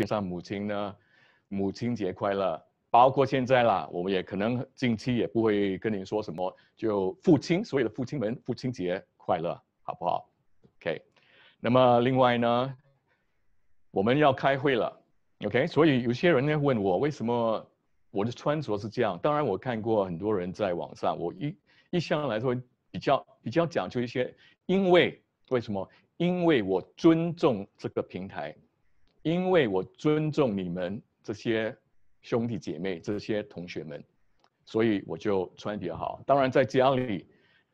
天上母亲呢，母亲节快乐！包括现在啦，我们也可能近期也不会跟您说什么，就父亲，所有的父亲们，父亲节快乐，好不好？OK。那么另外呢，我们要开会了，OK。所以有些人呢问我为什么我的穿着是这样？当然我看过很多人在网上，我一一向来说比较比较讲究一些，因为为什么？因为我尊重这个平台。因为我尊重你们这些兄弟姐妹、这些同学们，所以我就穿比较好。当然在家里，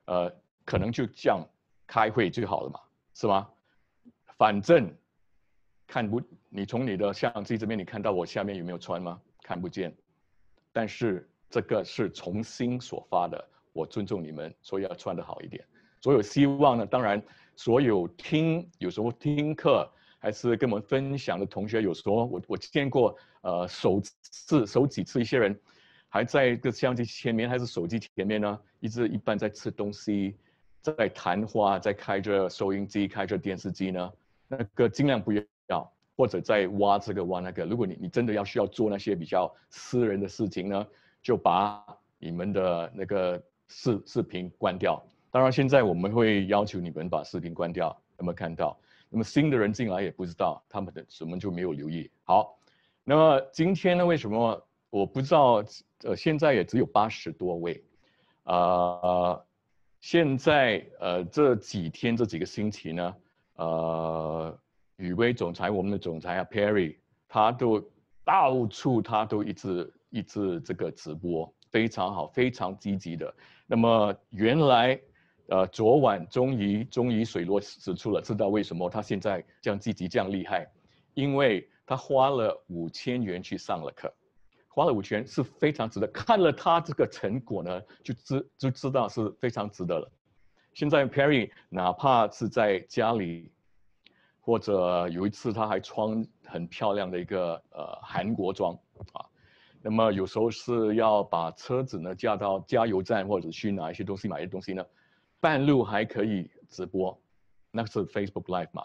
呃，可能就这样开会最好了嘛，是吗？反正看不，你从你的相机这边你看到我下面有没有穿吗？看不见。但是这个是从心所发的，我尊重你们，所以要穿得好一点。所有希望呢，当然所有听，有时候听课。还是跟我们分享的同学，有说，我我见过，呃，首次、首几次一些人还在个相机前面，还是手机前面呢，一直一般在吃东西，在谈话，在开着收音机、开着电视机呢。那个尽量不要，或者在挖这个挖那个。如果你你真的要需要做那些比较私人的事情呢，就把你们的那个视视频关掉。当然，现在我们会要求你们把视频关掉。有没有看到？那么新的人进来也不知道他们的什么就没有留意好。那么今天呢？为什么我不知道？呃，现在也只有八十多位。啊，现在呃这几天这几个星期呢，呃，雨薇总裁我们的总裁啊，Perry，他都到处他都一直一直这个直播，非常好，非常积极的。那么原来。呃，昨晚终于终于水落石出了，知道为什么他现在这样积极这样厉害？因为他花了五千元去上了课，花了五千是非常值得。看了他这个成果呢，就知就知道是非常值得了。现在 Perry 哪怕是在家里，或者有一次他还穿很漂亮的一个呃韩国装啊，那么有时候是要把车子呢驾到加油站，或者去拿一些东西，买一些东西呢。半路还可以直播，那是 Facebook Live 嘛？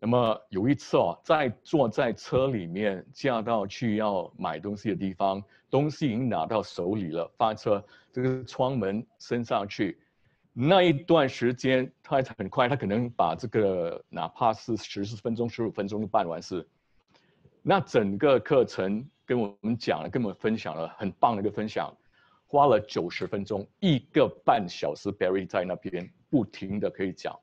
那么有一次哦，在坐在车里面，驾到去要买东西的地方，东西已经拿到手里了，发车，这个窗门升上去，那一段时间，他很快，他可能把这个哪怕是十四分钟、十五分钟就办完事。那整个课程跟我们讲了，跟我们分享了，很棒的一个分享。花了九十分钟，一个半小时，Barry 在那边不停的可以讲，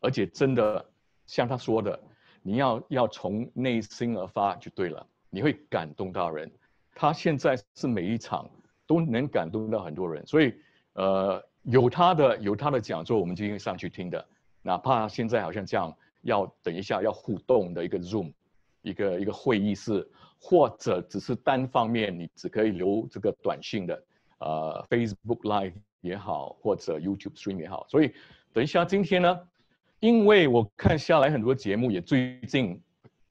而且真的像他说的，你要要从内心而发就对了，你会感动到人。他现在是每一场都能感动到很多人，所以呃，有他的有他的讲座，我们就会上去听的。哪怕现在好像这样，要等一下要互动的一个 Zoom，一个一个会议室，或者只是单方面，你只可以留这个短信的。呃，Facebook Live 也好，或者 YouTube Stream 也好，所以等一下今天呢，因为我看下来很多节目，也最近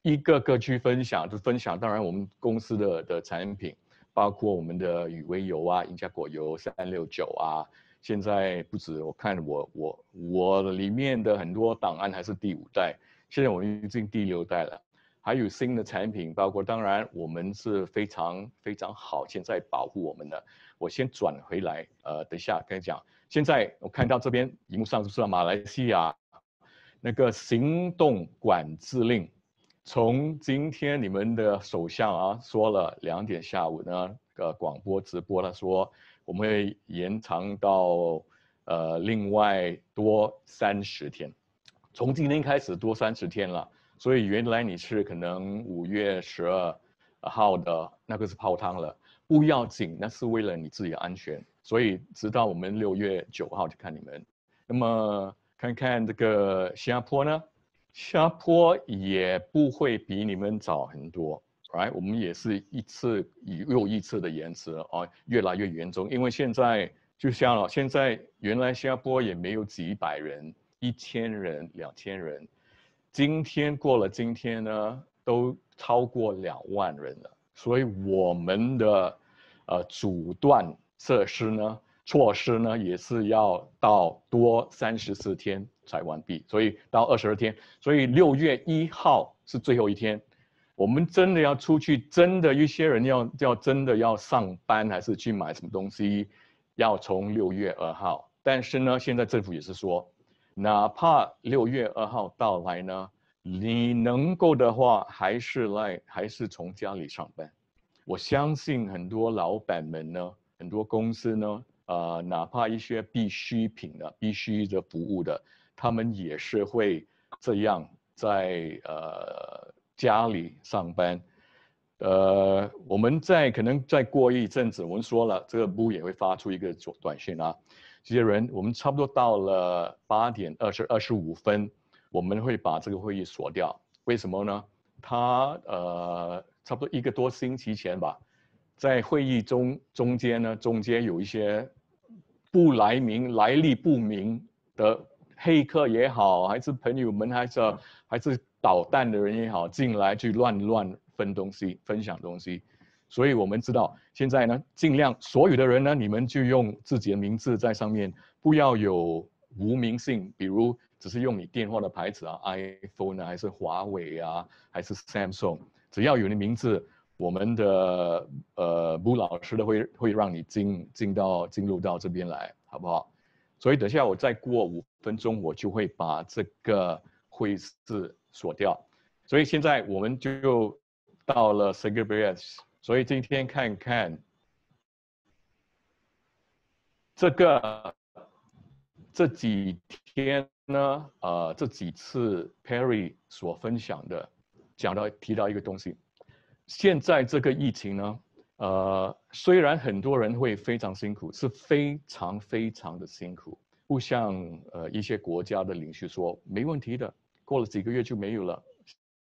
一个个去分享，就分享。当然，我们公司的的产品，包括我们的雨薇油啊、银加果油、三六九啊，现在不止。我看我我我里面的很多档案还是第五代，现在我已经第六代了。还有新的产品，包括当然我们是非常非常好现在保护我们的。我先转回来，呃，等一下跟你讲。现在我看到这边荧幕上不是马来西亚那个行动管制令，从今天你们的首相啊说了两点下午呢，呃，广播直播他说，我们会延长到呃另外多三十天，从今天开始多三十天了，所以原来你是可能五月十二号的那个是泡汤了。不要紧，那是为了你自己的安全，所以直到我们六月九号就看你们。那么看看这个新加坡呢？新加坡也不会比你们早很多，r i g h t 我们也是一次又一次的延迟哦，越来越严重。因为现在就像了，现在原来新加坡也没有几百人、一千人、两千人，今天过了今天呢，都超过两万人了。所以我们的，呃，阻断设施呢，措施呢，也是要到多三十四天才完毕。所以到二十二天，所以六月一号是最后一天。我们真的要出去，真的，一些人要要真的要上班，还是去买什么东西，要从六月二号。但是呢，现在政府也是说，哪怕六月二号到来呢。你能够的话，还是来，还是从家里上班。我相信很多老板们呢，很多公司呢，啊，哪怕一些必需品的、必须的服务的，他们也是会这样在呃家里上班。呃，我们在可能再过一阵子，我们说了，这个不也会发出一个短短信啊。这些人，我们差不多到了八点二十二十五分。我们会把这个会议锁掉，为什么呢？他呃，差不多一个多星期前吧，在会议中中间呢，中间有一些不来明来历不明的黑客也好，还是朋友们，还是还是捣蛋的人也好，进来去乱乱分东西、分享东西。所以我们知道现在呢，尽量所有的人呢，你们就用自己的名字在上面，不要有无名姓，比如。只是用你电话的牌子啊，iPhone 呢，还是华为啊，还是 Samsung，只要有你名字，我们的呃，吴老师的会会让你进进到进入到这边来，好不好？所以等下我再过五分钟，我就会把这个会议室锁掉。所以现在我们就到了 s i g a p o r e 所以今天看看这个这几天。那呃，这几次 Perry 所分享的，讲到提到一个东西，现在这个疫情呢，呃，虽然很多人会非常辛苦，是非常非常的辛苦，不像呃一些国家的领袖说没问题的，过了几个月就没有了，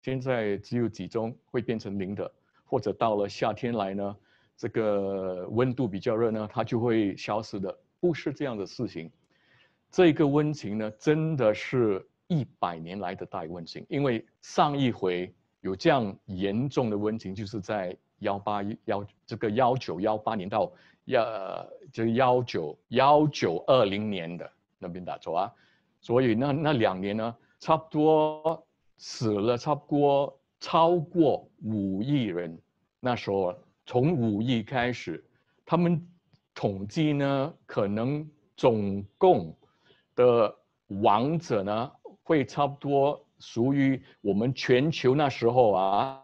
现在只有几宗会变成零的，或者到了夏天来呢，这个温度比较热呢，它就会消失的，不是这样的事情。这个温情呢，真的是一百年来的大温情。因为上一回有这样严重的温情，就是在幺八幺这个幺九幺八年到幺这幺九幺九二零年的那边打，走啊。所以那那两年呢，差不多死了差不多超过五亿人。那时候从五亿开始，他们统计呢，可能总共。的王者呢，会差不多属于我们全球那时候啊，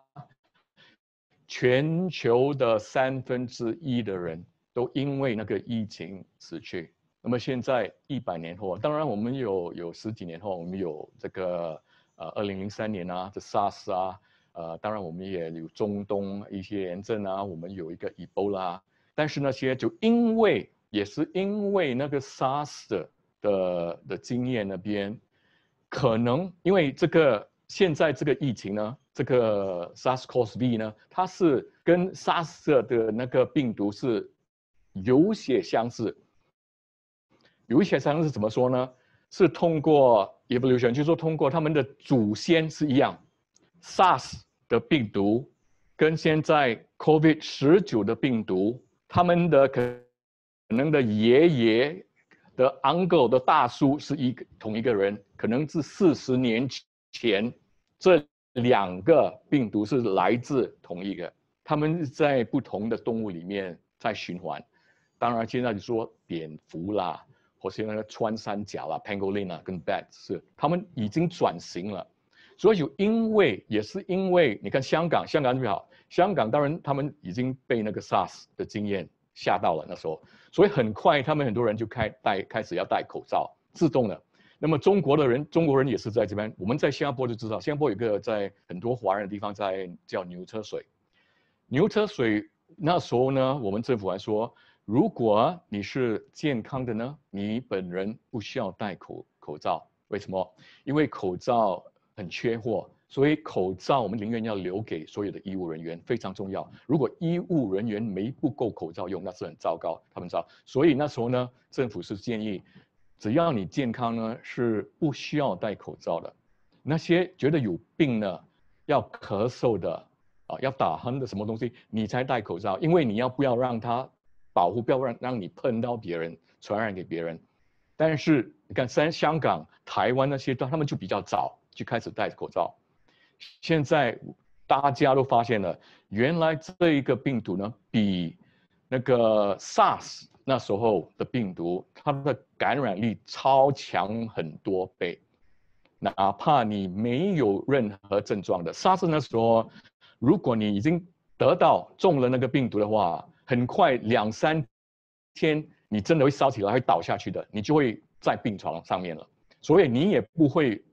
全球的三分之一的人都因为那个疫情死去。那么现在一百年后，当然我们有有十几年后，我们有这个呃二零零三年啊，这 SARS 啊，呃，当然我们也有中东一些炎症啊，我们有一个 Ebola，但是那些就因为也是因为那个 SARS。的的的经验那边，可能因为这个现在这个疫情呢，这个 SARS-CoV 呢，它是跟 SARS 的那个病毒是有些相似，有些相似怎么说呢？是通过 e v o l u t i o n 就是说通过他们的祖先是一样，SARS 的病毒跟现在 COVID 十九的病毒，他们的可能的爷爷。的 uncle 的大叔是一个同一个人，可能是四十年前，这两个病毒是来自同一个，他们在不同的动物里面在循环。当然，现在你说蝙蝠啦，或是那个穿山甲啦，pangolin 啊，跟 b a t 是，他们已经转型了。所以，因为也是因为，你看香港，香港怎么好，香港当然他们已经被那个 SARS 的经验。吓到了，那时候，所以很快他们很多人就开戴开始要戴口罩，自动的。那么中国的人，中国人也是在这边，我们在新加坡就知道，新加坡有个在很多华人的地方在叫牛车水。牛车水那时候呢，我们政府还说，如果你是健康的呢，你本人不需要戴口口罩，为什么？因为口罩很缺货。所以口罩，我们宁愿要留给所有的医务人员，非常重要。如果医务人员没不够口罩用，那是很糟糕。他们知道，所以那时候呢，政府是建议，只要你健康呢，是不需要戴口罩的；那些觉得有病呢，要咳嗽的啊，要打鼾的什么东西，你才戴口罩，因为你要不要让他保护，不要让让你碰到别人，传染给别人。但是你看，虽然香港、台湾那些，他们就比较早就开始戴口罩。现在大家都发现了，原来这一个病毒呢，比那个 SARS 那时候的病毒，它的感染力超强很多倍。哪怕你没有任何症状的 SARS 那时候，如果你已经得到中了那个病毒的话，很快两三天，你真的会烧起来，会倒下去的，你就会在病床上面了。所以你也不会。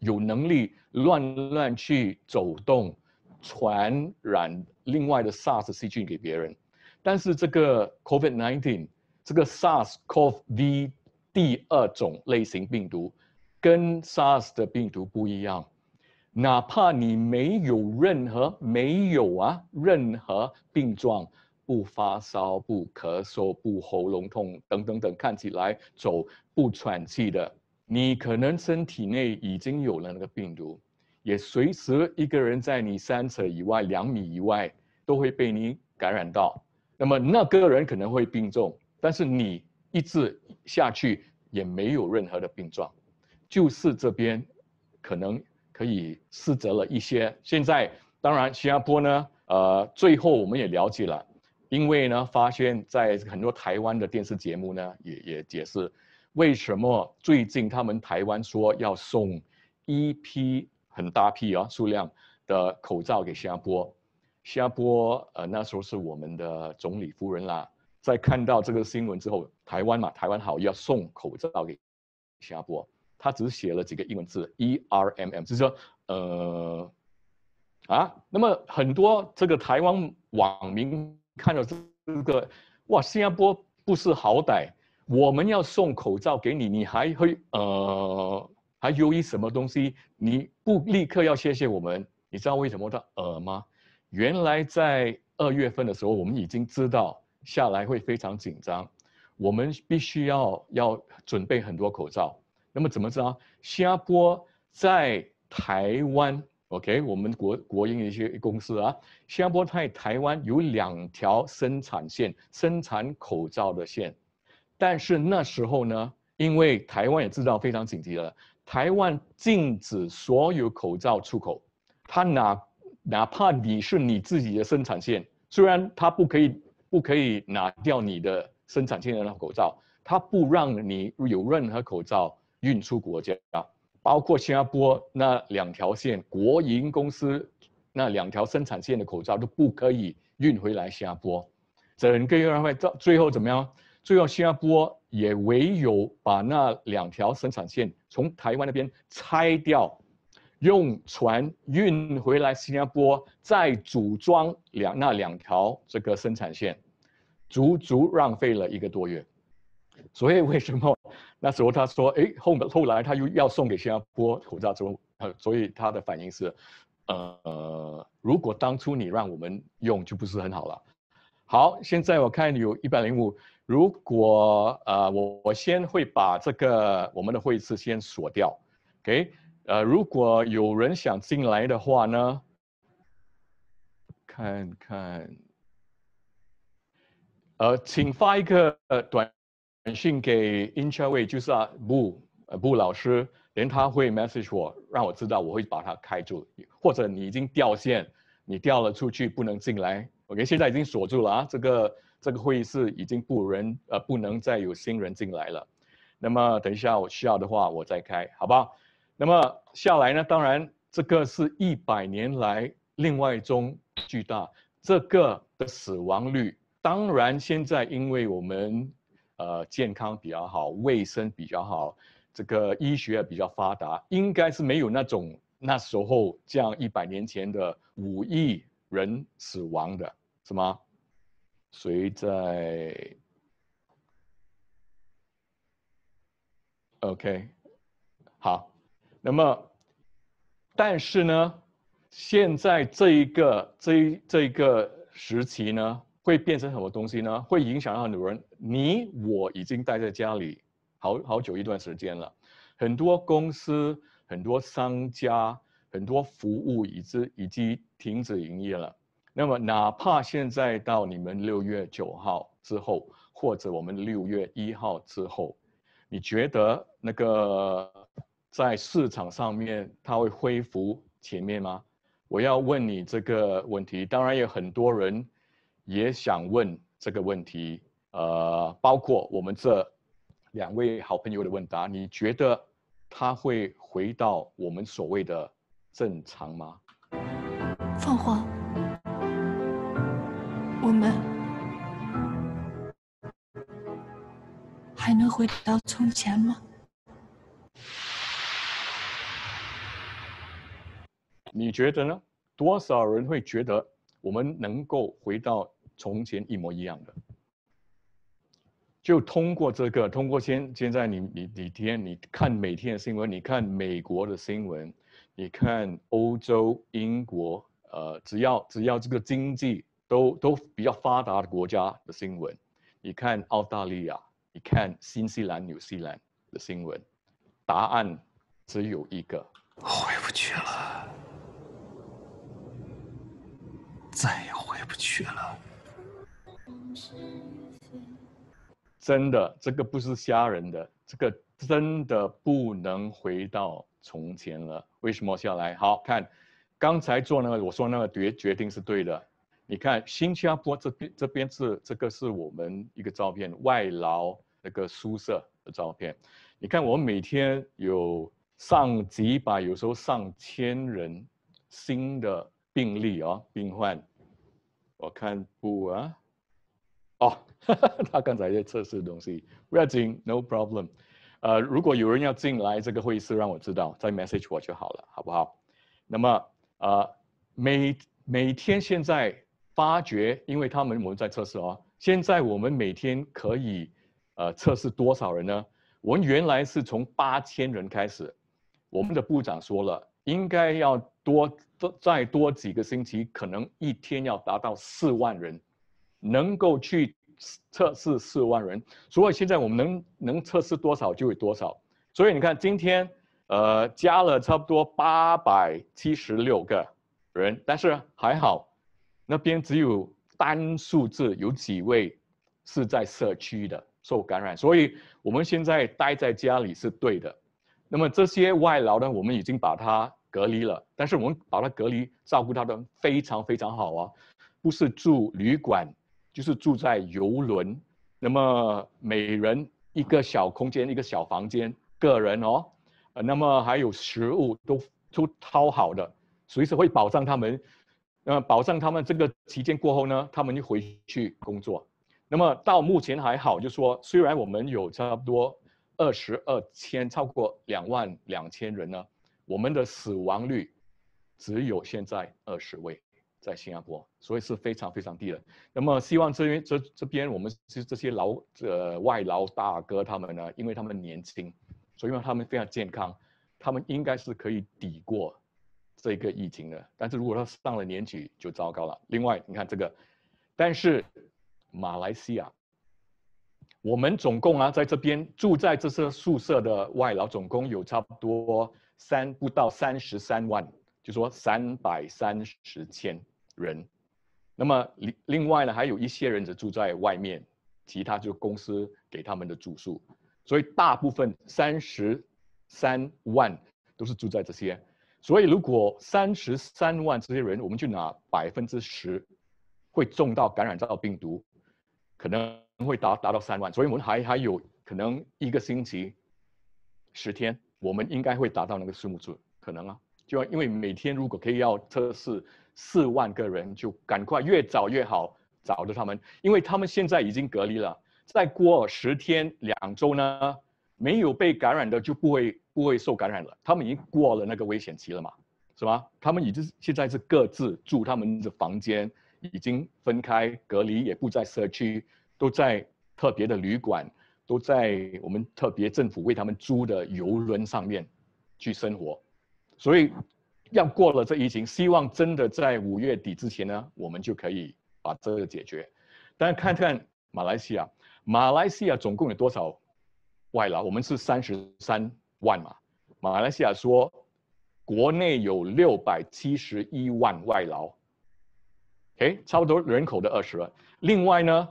有能力乱乱去走动，传染另外的 SARS 细菌给别人，但是这个 Covid-19 这个 SARS-CoV 第二种类型病毒，跟 SARS 的病毒不一样，哪怕你没有任何没有啊任何病状，不发烧、不咳嗽、不喉咙痛等等等，看起来走不喘气的。你可能身体内已经有了那个病毒，也随时一个人在你三尺以外、两米以外都会被你感染到。那么那个人可能会病重，但是你一直下去也没有任何的病状，就是这边可能可以试责了一些。现在当然新加坡呢，呃，最后我们也了解了，因为呢，发现在很多台湾的电视节目呢，也也解释。为什么最近他们台湾说要送一批很大批啊数量的口罩给新加坡？新加坡呃那时候是我们的总理夫人啦，在看到这个新闻之后，台湾嘛台湾好要送口罩给新加坡，他只写了几个英文字 E R M M，就是说呃啊，那么很多这个台湾网民看到这个哇新加坡不识好歹。我们要送口罩给你，你还会呃还犹豫什么东西你不立刻要谢谢我们？你知道为什么的呃吗？原来在二月份的时候，我们已经知道下来会非常紧张，我们必须要要准备很多口罩。那么怎么道？新加坡在台湾，OK，我们国国营一些公司啊，新加坡在台湾有两条生产线，生产口罩的线。但是那时候呢，因为台湾也知道非常紧急了，台湾禁止所有口罩出口，他哪哪怕你是你自己的生产线，虽然他不可以不可以拿掉你的生产线的那口罩，他不让你有任何口罩运出国家，包括新加坡那两条线，国营公司那两条生产线的口罩都不可以运回来新加坡，整个又会到最后怎么样？最后，新加坡也唯有把那两条生产线从台湾那边拆掉，用船运回来，新加坡再组装两那两条这个生产线，足足浪费了一个多月。所以为什么那时候他说，哎，后后来他又要送给新加坡口罩之后，呃，所以他的反应是，呃，如果当初你让我们用，就不是很好了。好，现在我看有一百零五。如果呃，我我先会把这个我们的会议室先锁掉，OK？呃，如果有人想进来的话呢，看看。呃，请发一个短短信给 Intra 就是啊布呃布老师，连他会 message 我，让我知道我会把他开住，或者你已经掉线，你掉了出去不能进来。OK，现在已经锁住了啊，这个。这个会议室已经不人，呃，不能再有新人进来了。那么等一下我需要的话，我再开，好不好？那么下来呢？当然，这个是一百年来另外一种巨大这个的死亡率。当然，现在因为我们呃健康比较好，卫生比较好，这个医学比较发达，应该是没有那种那时候这样一百年前的五亿人死亡的，是吗？谁在？OK，好。那么，但是呢，现在这一个这这一个时期呢，会变成什么东西呢？会影响到很多人。你我已经待在家里好好久一段时间了，很多公司、很多商家、很多服务已经已经停止营业了。那么，哪怕现在到你们六月九号之后，或者我们六月一号之后，你觉得那个在市场上面它会恢复前面吗？我要问你这个问题。当然有很多人也想问这个问题，呃，包括我们这两位好朋友的问答。你觉得它会回到我们所谓的正常吗？凤凰。我们还能回到从前吗？你觉得呢？多少人会觉得我们能够回到从前一模一样的？就通过这个，通过现现在你你你天，你看每天的新闻，你看美国的新闻，你看欧洲、英国，呃，只要只要这个经济。都都比较发达的国家的新闻，你看澳大利亚，你看新西兰、纽西兰的新闻，答案只有一个：回不去了，再也回不去了。真的，这个不是吓人的，这个真的不能回到从前了。为什么下来？好看，刚才做那个，我说那个决决定是对的。你看新加坡这边，这边是这个是我们一个照片，外劳那个宿舍的照片。你看，我每天有上几百，有时候上千人新的病例啊，病患。我看不啊？哦，他刚才在测试东西，不要紧，no problem。呃，如果有人要进来这个会议室，让我知道，再 message 我就好了，好不好？那么，呃，每每天现在。发觉，因为他们我们在测试哦。现在我们每天可以，呃，测试多少人呢？我们原来是从八千人开始，我们的部长说了，应该要多再再多几个星期，可能一天要达到四万人，能够去测试四万人。所以现在我们能能测试多少就有多少。所以你看，今天呃加了差不多八百七十六个人，但是还好。那边只有单数字，有几位是在社区的受感染，所以我们现在待在家里是对的。那么这些外劳呢，我们已经把它隔离了，但是我们把它隔离，照顾他们非常非常好啊，不是住旅馆，就是住在游轮。那么每人一个小空间，一个小房间，个人哦，呃，那么还有食物都都超好的，随时会保障他们。那么保障他们这个期间过后呢，他们就回去工作。那么到目前还好，就说虽然我们有差不多二十二千，超过两万两千人呢，我们的死亡率只有现在二十位，在新加坡，所以是非常非常低的。那么希望这边这这边我们这这些劳呃外劳大哥他们呢，因为他们年轻，所以他们非常健康，他们应该是可以抵过。这个疫情呢，但是如果他上了年纪就糟糕了。另外，你看这个，但是马来西亚，我们总共啊，在这边住在这些宿舍的外劳总共有差不多三不到三十三万，就说三百三十千人。那么另另外呢，还有一些人只住在外面，其他就公司给他们的住宿，所以大部分三十三万都是住在这些。所以，如果三十三万这些人，我们就拿百分之十会中到感染到病毒，可能会达达到三万。所以我们还还有可能一个星期、十天，我们应该会达到那个数目值，可能啊。就因为每天如果可以要测试四万个人，就赶快越早越好找到他们，因为他们现在已经隔离了。再过十天、两周呢，没有被感染的就不会。不会受感染了，他们已经过了那个危险期了嘛？是吧？他们已经现在是各自住他们的房间，已经分开隔离，也不在社区，都在特别的旅馆，都在我们特别政府为他们租的游轮上面去生活。所以要过了这疫情，希望真的在五月底之前呢，我们就可以把这个解决。但看看马来西亚，马来西亚总共有多少外劳？我们是三十三。万嘛，马来西亚说国内有六百七十一万外劳，哎，差不多人口的二十万。另外呢，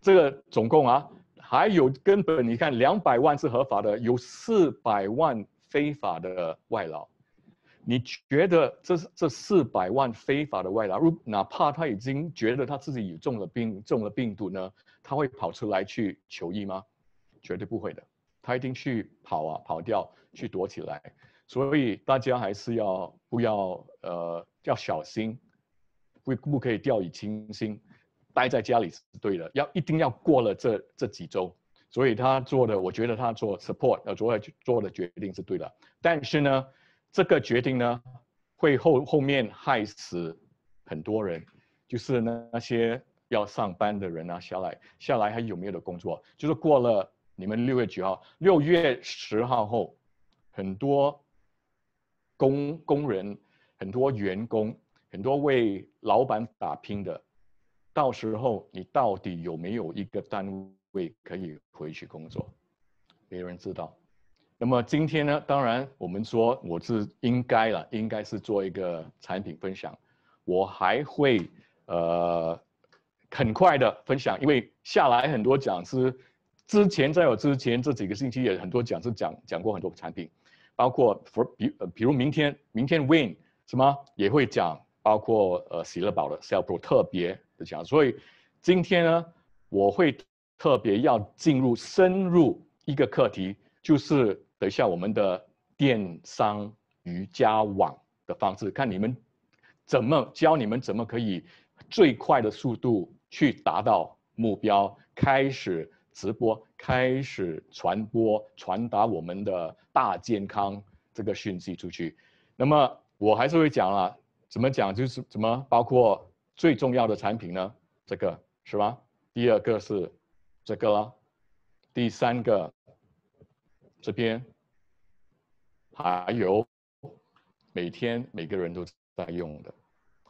这个总共啊，还有根本你看，两百万是合法的，有四百万非法的外劳。你觉得这这四百万非法的外劳，如哪怕他已经觉得他自己有中了病、中了病毒呢，他会跑出来去求医吗？绝对不会的。他一定去跑啊，跑掉去躲起来，所以大家还是要不要呃要小心，不不可以掉以轻心，待在家里是对的，要一定要过了这这几周，所以他做的，我觉得他做 support 呃做做的决定是对的，但是呢，这个决定呢会后后面害死很多人，就是呢那些要上班的人啊下来下来还有没有的工作，就是过了。你们六月几号？六月十号后，很多工工人、很多员工、很多为老板打拼的，到时候你到底有没有一个单位可以回去工作？有人知道。那么今天呢？当然，我们说我是应该了，应该是做一个产品分享。我还会呃很快的分享，因为下来很多讲师。之前在我之前这几个星期也很多讲师讲讲过很多产品，包括比呃比如明天明天 Win 什么也会讲，包括呃喜乐宝的 Cell Pro 特别的讲。所以今天呢，我会特别要进入深入一个课题，就是等一下我们的电商瑜伽网的方式，看你们怎么教你们怎么可以最快的速度去达到目标，开始。直播开始传播、传达我们的大健康这个讯息出去。那么我还是会讲了，怎么讲就是怎么，包括最重要的产品呢？这个是吧？第二个是这个了，第三个这边还有每天每个人都在用的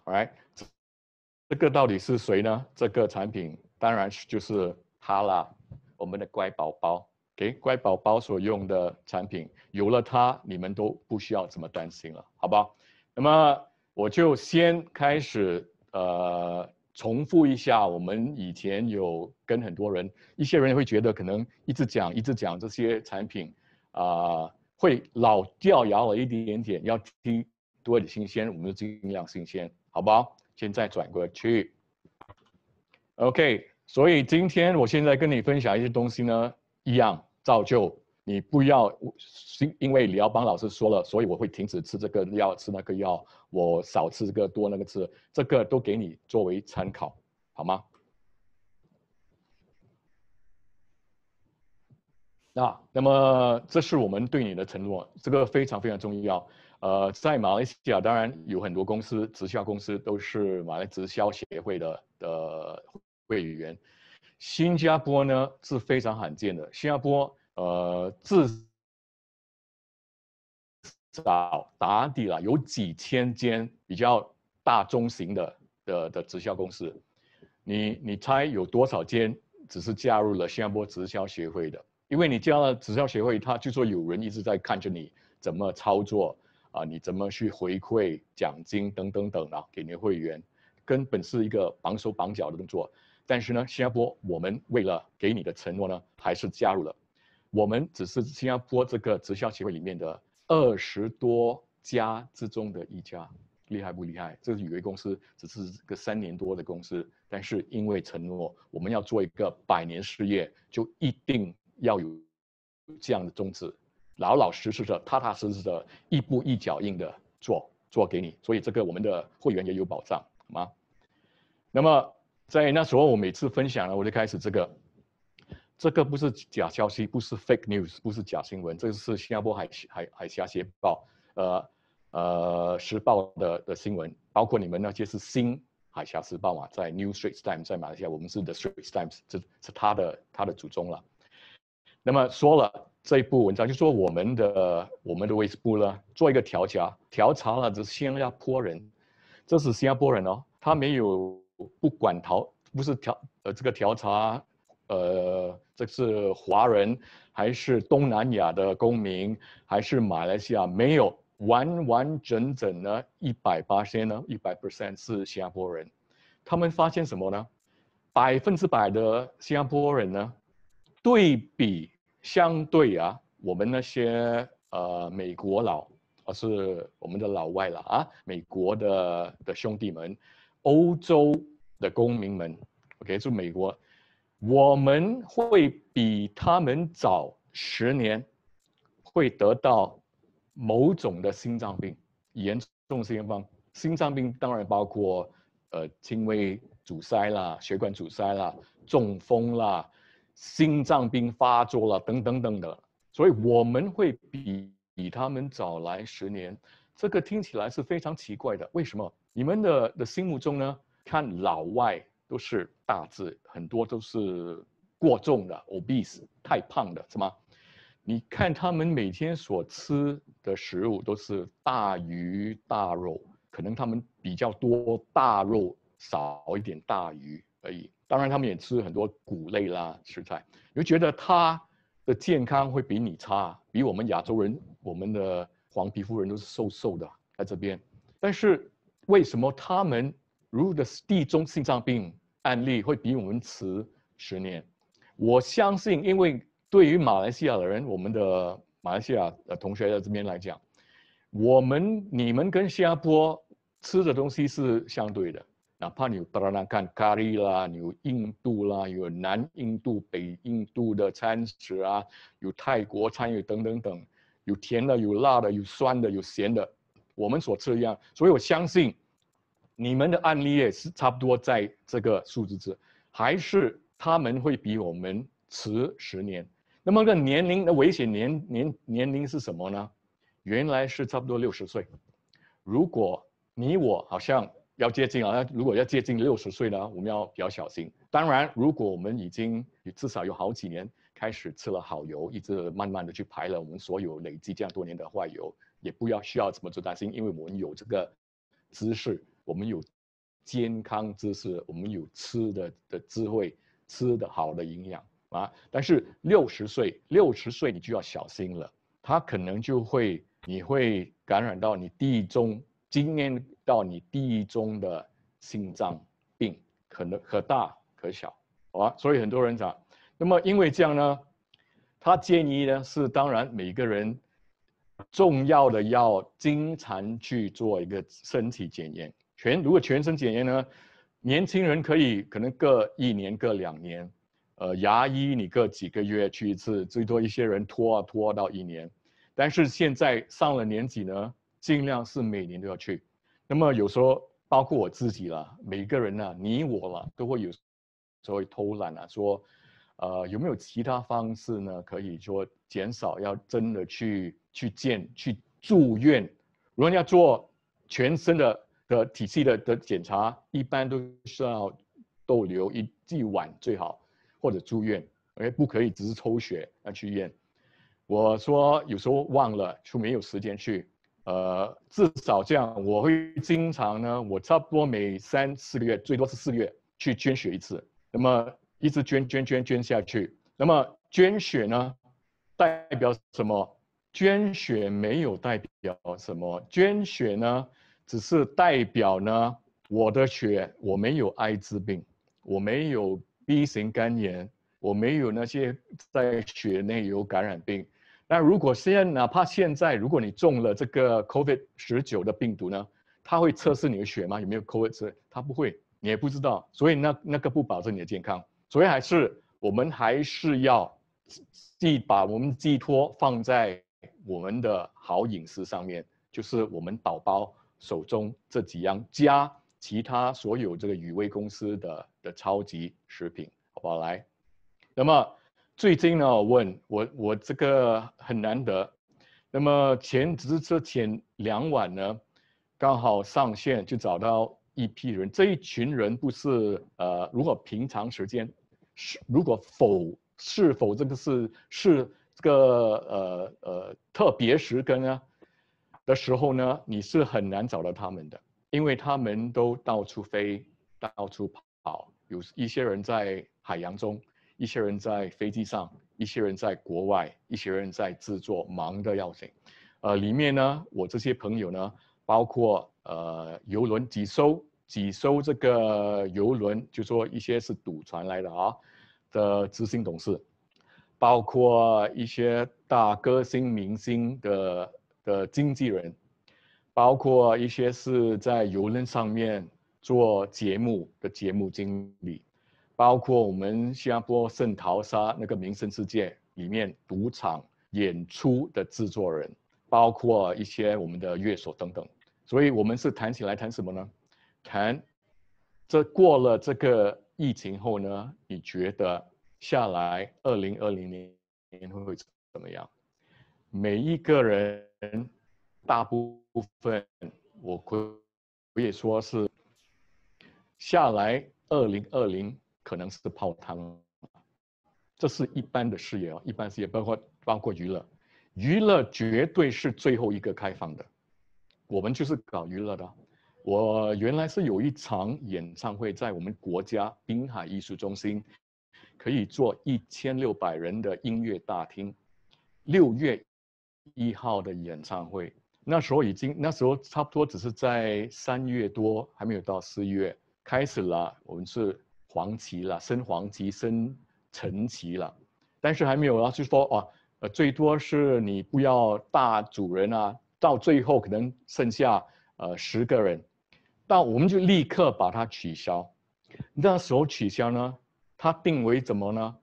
，right？这个到底是谁呢？这个产品当然是就是它了。我们的乖宝宝，给乖宝宝所用的产品，有了它，你们都不需要这么担心了，好不好？那么我就先开始，呃，重复一下我们以前有跟很多人，一些人会觉得可能一直讲一直讲这些产品，啊，会老掉牙了，一点点，要听多点新鲜，我们就尽量新鲜，好不好？现在转过去，OK。所以今天我现在跟你分享一些东西呢，一样造就你不要，因为李敖邦老师说了，所以我会停止吃这个药，吃那个药，我少吃这个多那个吃，这个都给你作为参考，好吗？那那么这是我们对你的承诺，这个非常非常重要。呃，在马来西亚，当然有很多公司，直销公司都是马来直销协会的的。会员，新加坡呢是非常罕见的。新加坡呃，至少打底啦，有几千间比较大中型的的的直销公司。你你猜有多少间只是加入了新加坡直销协会的？因为你加了直销协会，他据说有人一直在看着你怎么操作啊，你怎么去回馈奖金等等等啊，给你的会员根本是一个绑手绑脚的动作。但是呢，新加坡，我们为了给你的承诺呢，还是加入了。我们只是新加坡这个直销协会里面的二十多家之中的一家，厉害不厉害？这是雨威公司，只是个三年多的公司，但是因为承诺，我们要做一个百年事业，就一定要有这样的宗旨，老老实实的、踏踏实实的、一步一脚印的做做给你，所以这个我们的会员也有保障，好吗？那么。在那时候，我每次分享了，我就开始这个，这个不是假消息，不是 fake news，不是假新闻，这个是新加坡海海海峡协报，呃呃时报的的新闻，包括你们那些是新海峡时报嘛，在 New Straits Times，在马来西亚，我们是 The Straits Times，这是他的他的祖宗了。那么说了这一部文章，就说我们的我们的卫视部呢，做一个调查，调查了这新加坡人，这是新加坡人哦，他没有。不管调不是调呃这个调查，呃，这是华人还是东南亚的公民，还是马来西亚没有完完整整的180呢？100%是新加坡人。他们发现什么呢？百分之百的新加坡人呢？对比相对啊，我们那些呃美国佬，而是我们的老外了啊，美国的的兄弟们，欧洲。的公民们，OK，住美国，我们会比他们早十年，会得到某种的心脏病，严重心脏心脏病当然包括呃轻微阻塞啦、血管阻塞啦、中风啦、心脏病发作啦等等等等。所以我们会比比他们早来十年，这个听起来是非常奇怪的。为什么？你们的的心目中呢？看老外都是大字，很多都是过重的 obese，太胖的，是吗？你看他们每天所吃的食物都是大鱼大肉，可能他们比较多大肉，少一点大鱼而已。当然，他们也吃很多谷类啦，食材。你就觉得他的健康会比你差，比我们亚洲人，我们的黄皮肤人都是瘦瘦的，在这边。但是为什么他们？如的地中性脏病案例会比我们迟十年，我相信，因为对于马来西亚的人，我们的马来西亚的同学在这边来讲，我们你们跟新加坡吃的东西是相对的，哪怕你巴拉拉看咖喱啦，有印度啦，有南印度、北印度的餐食啊，有泰国餐有等等等，有甜的、有辣的、有酸的、有咸的，我们所吃一样，所以我相信。你们的案例也是差不多在这个数字值，还是他们会比我们迟十年？那么个年龄的危险年年年龄是什么呢？原来是差不多六十岁。如果你我好像要接近啊，如果要接近六十岁呢，我们要比较小心。当然，如果我们已经至少有好几年开始吃了好油，一直慢慢的去排了我们所有累积这样多年的坏油，也不要需要这么做担心，因为我们有这个知识。我们有健康知识，我们有吃的的智慧，吃的好的营养啊。但是六十岁，六十岁你就要小心了，他可能就会你会感染到你第一经验到你第一的心脏病，可能可大可小，好吧？所以很多人讲，那么因为这样呢，他建议呢是当然每个人重要的要经常去做一个身体检验。全如果全身检验呢，年轻人可以可能各一年、各两年，呃，牙医你各几个月去一次，最多一些人拖啊拖到一年。但是现在上了年纪呢，尽量是每年都要去。那么有时候包括我自己了，每个人呢，你我了，都会有所谓偷懒啊，说，呃，有没有其他方式呢？可以说减少要真的去去见去住院，如果你要做全身的。的体系的的检查，一般都需要逗留一一晚最好，或者住院。哎，不可以只是抽血要去医院。我说有时候忘了就没有时间去。呃，至少这样，我会经常呢，我差不多每三四个月，最多是四个月去捐血一次。那么一直捐捐捐捐下去。那么捐血呢，代表什么？捐血没有代表什么？捐血呢？只是代表呢，我的血我没有艾滋病，我没有 B 型肝炎，我没有那些在血内有感染病。那如果现在哪怕现在，如果你中了这个 Covid 十九的病毒呢，它会测试你的血吗？有没有 Covid？它不会，你也不知道，所以那那个不保证你的健康。所以还是我们还是要寄把我们寄托放在我们的好饮食上面，就是我们宝宝。手中这几样加其他所有这个雨威公司的的超级食品，好不好？来，那么最近呢，问我我这个很难得。那么前只是这前两晚呢，刚好上线就找到一批人，这一群人不是呃，如果平常时间是如果否是否这个是是这个呃呃特别时跟呢？的时候呢，你是很难找到他们的，因为他们都到处飞，到处跑。有一些人在海洋中，一些人在飞机上，一些人在国外，一些人在制作，忙得要死。呃，里面呢，我这些朋友呢，包括呃游轮几艘几艘这个游轮，就说一些是赌船来的啊的执行董事，包括一些大歌星明星的。的经纪人，包括一些是在游轮上面做节目的节目经理，包括我们新加坡圣淘沙那个名生世界里面赌场演出的制作人，包括一些我们的乐手等等。所以我们是谈起来谈什么呢？谈这过了这个疫情后呢？你觉得下来二零二零年会怎么样？每一个人，大部分，我可我也说是，下来二零二零可能是泡汤这是一般的事业啊，一般事业包括包括娱乐，娱乐绝对是最后一个开放的。我们就是搞娱乐的。我原来是有一场演唱会，在我们国家滨海艺术中心，可以坐一千六百人的音乐大厅，六月。一号的演唱会，那时候已经，那时候差不多只是在三月多，还没有到四月开始了，我们是黄旗了，升黄旗，升橙旗了，但是还没有要就说哦，呃，最多是你不要大主人啊，到最后可能剩下呃十个人，但我们就立刻把它取消。那时候取消呢，它定为怎么呢？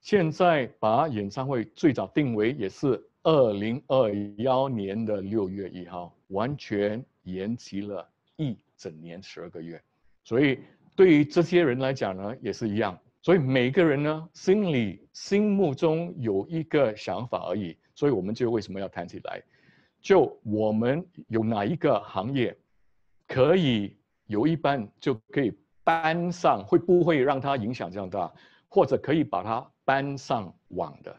现在把演唱会最早定为也是。二零二幺年的六月一号，完全延期了一整年十二个月，所以对于这些人来讲呢，也是一样。所以每个人呢，心里心目中有一个想法而已。所以我们就为什么要谈起来？就我们有哪一个行业，可以有一班就可以搬上，会不会让它影响这样大，或者可以把它搬上网的？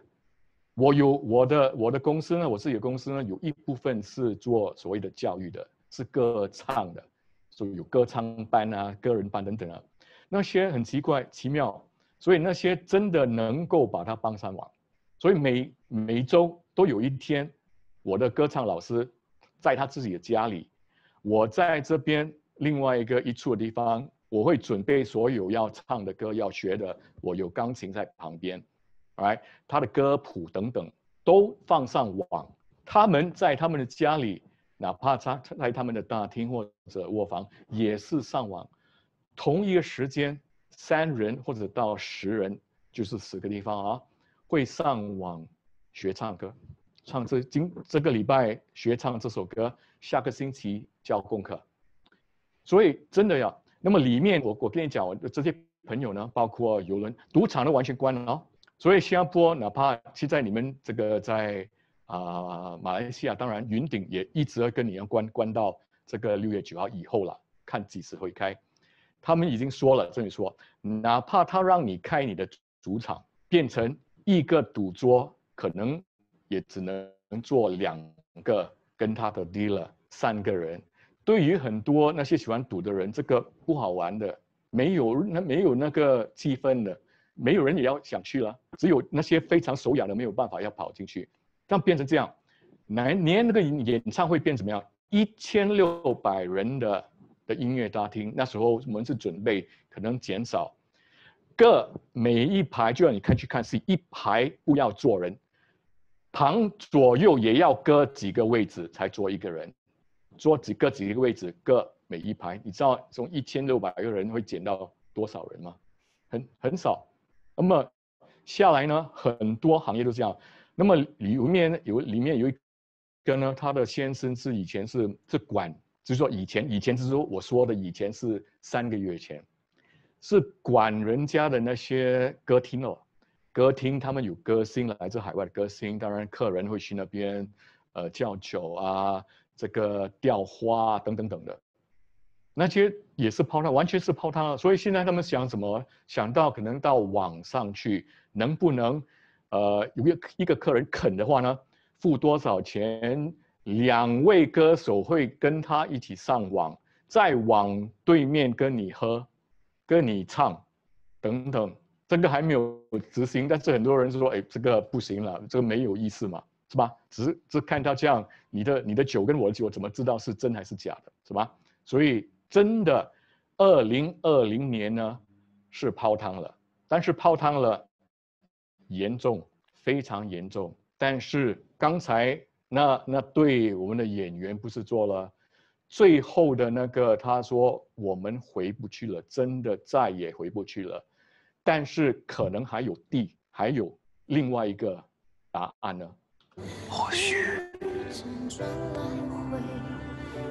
我有我的我的公司呢，我自己的公司呢，有一部分是做所谓的教育的，是歌唱的，所以有歌唱班啊、个人班等等啊。那些很奇怪、奇妙，所以那些真的能够把它帮上忙。所以每每周都有一天，我的歌唱老师在他自己的家里，我在这边另外一个一处的地方，我会准备所有要唱的歌、要学的，我有钢琴在旁边。来，他的歌谱等等都放上网，他们在他们的家里，哪怕他在他们的大厅或者卧房，也是上网。同一个时间，三人或者到十人，就是十个地方啊，会上网学唱歌，唱这今这个礼拜学唱这首歌，下个星期交功课。所以真的要，那么里面我我跟你讲，这些朋友呢，包括游轮、赌场都完全关了哦。所以新加坡，哪怕现在你们这个在啊马来西亚，当然云顶也一直要跟你要关关到这个六月九号以后了，看几时会开。他们已经说了，这里说，哪怕他让你开你的主场变成一个赌桌，可能也只能坐两个跟他的 dealer 三个人。对于很多那些喜欢赌的人，这个不好玩的，没有那没有那个气氛的。没有人也要想去了，只有那些非常手痒的没有办法要跑进去，但变成这样，哪年那个演唱会变怎么样？一千六百人的的音乐大厅，那时候我们是准备可能减少，各每一排就让你看去看，是一排不要坐人，旁左右也要搁几个位置才坐一个人，坐几个几个位置，各每一排，你知道从一千六百个人会减到多少人吗？很很少。那么下来呢，很多行业都这样。那么里面有里面有一个呢，他的先生是以前是是管，就是说以前以前就是说我说的以前是三个月前，是管人家的那些歌厅哦，歌厅他们有歌星来自海外的歌星，当然客人会去那边，呃，叫酒啊，这个吊花啊、等等等的。那些也是泡汤，完全是泡汤了。所以现在他们想什么？想到可能到网上去，能不能，呃，有一个一个客人肯的话呢，付多少钱，两位歌手会跟他一起上网，在网对面跟你喝，跟你唱，等等。这个还没有执行，但是很多人说，哎，这个不行了，这个没有意思嘛，是吧？只是只看到这样，你的你的酒跟我的酒怎么知道是真还是假的，是吧？所以。真的，二零二零年呢是泡汤了，但是泡汤了，严重，非常严重。但是刚才那那对我们的演员不是做了最后的那个，他说我们回不去了，真的再也回不去了。但是可能还有地，还有另外一个答案呢，或许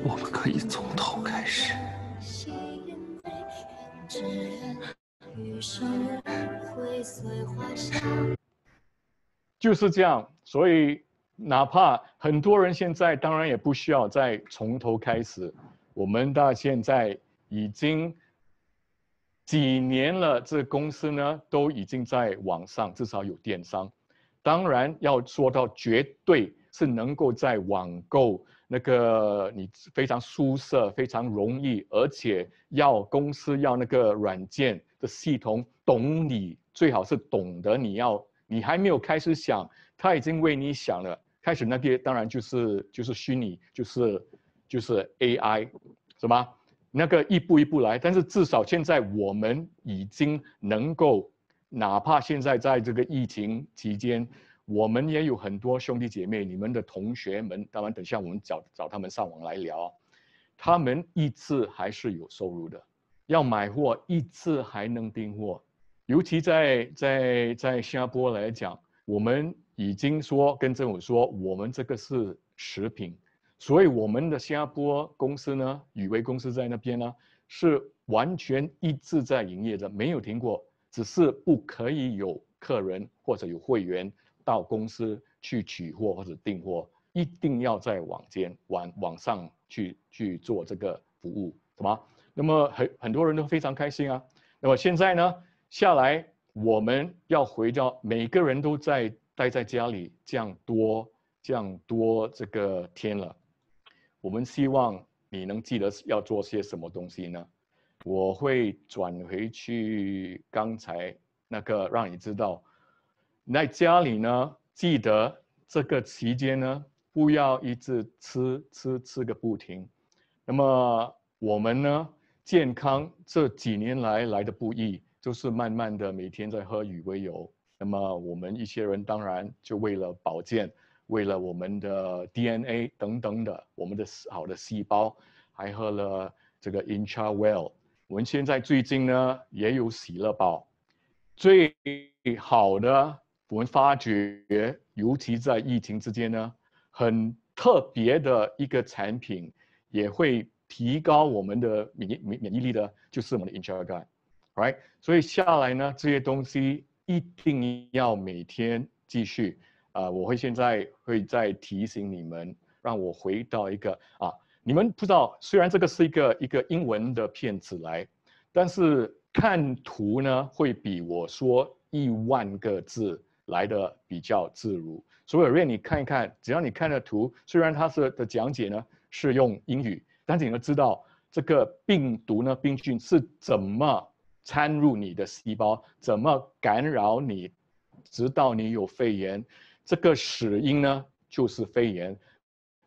我们可以从头开始。会随花香。就是这样，所以哪怕很多人现在当然也不需要再从头开始。我们到现在已经几年了，这公司呢都已经在网上至少有电商。当然要说到，绝对是能够在网购。那个你非常舒适，非常容易，而且要公司要那个软件的系统懂你，最好是懂得你要，你还没有开始想，他已经为你想了。开始那个当然就是就是虚拟，就是就是 AI，什么那个一步一步来，但是至少现在我们已经能够，哪怕现在在这个疫情期间。我们也有很多兄弟姐妹，你们的同学们，当然等下我们找找他们上网来聊。他们一次还是有收入的，要买货一次还能订货，尤其在在在新加坡来讲，我们已经说跟政府说，我们这个是食品，所以我们的新加坡公司呢，宇威公司在那边呢，是完全一直在营业的，没有停过，只是不可以有客人或者有会员。到公司去取货或者订货，一定要在网间网网上去去做这个服务，什么？那么很很多人都非常开心啊。那么现在呢，下来我们要回到每个人都在待在家里，这样多这样多这个天了。我们希望你能记得要做些什么东西呢？我会转回去刚才那个让你知道。在家里呢，记得这个期间呢，不要一直吃吃吃个不停。那么我们呢，健康这几年来来的不易，就是慢慢的每天在喝鱼微油。那么我们一些人当然就为了保健，为了我们的 DNA 等等的，我们的好的细胞，还喝了这个 i n c h a w e l l 我们现在最近呢，也有喜乐宝，最好的。我们发觉，尤其在疫情之间呢，很特别的一个产品也会提高我们的免免免疫力的，就是我们的 i n 胶 e r i g h t 所以下来呢，这些东西一定要每天继续。啊，我会现在会再提醒你们，让我回到一个啊，你们不知道，虽然这个是一个一个英文的片子来，但是看图呢会比我说一万个字。来的比较自如，所以瑞你看一看，只要你看了图，虽然它是的讲解呢是用英语，但是你要知道这个病毒呢、病菌是怎么掺入你的细胞，怎么干扰你，直到你有肺炎，这个死因呢就是肺炎，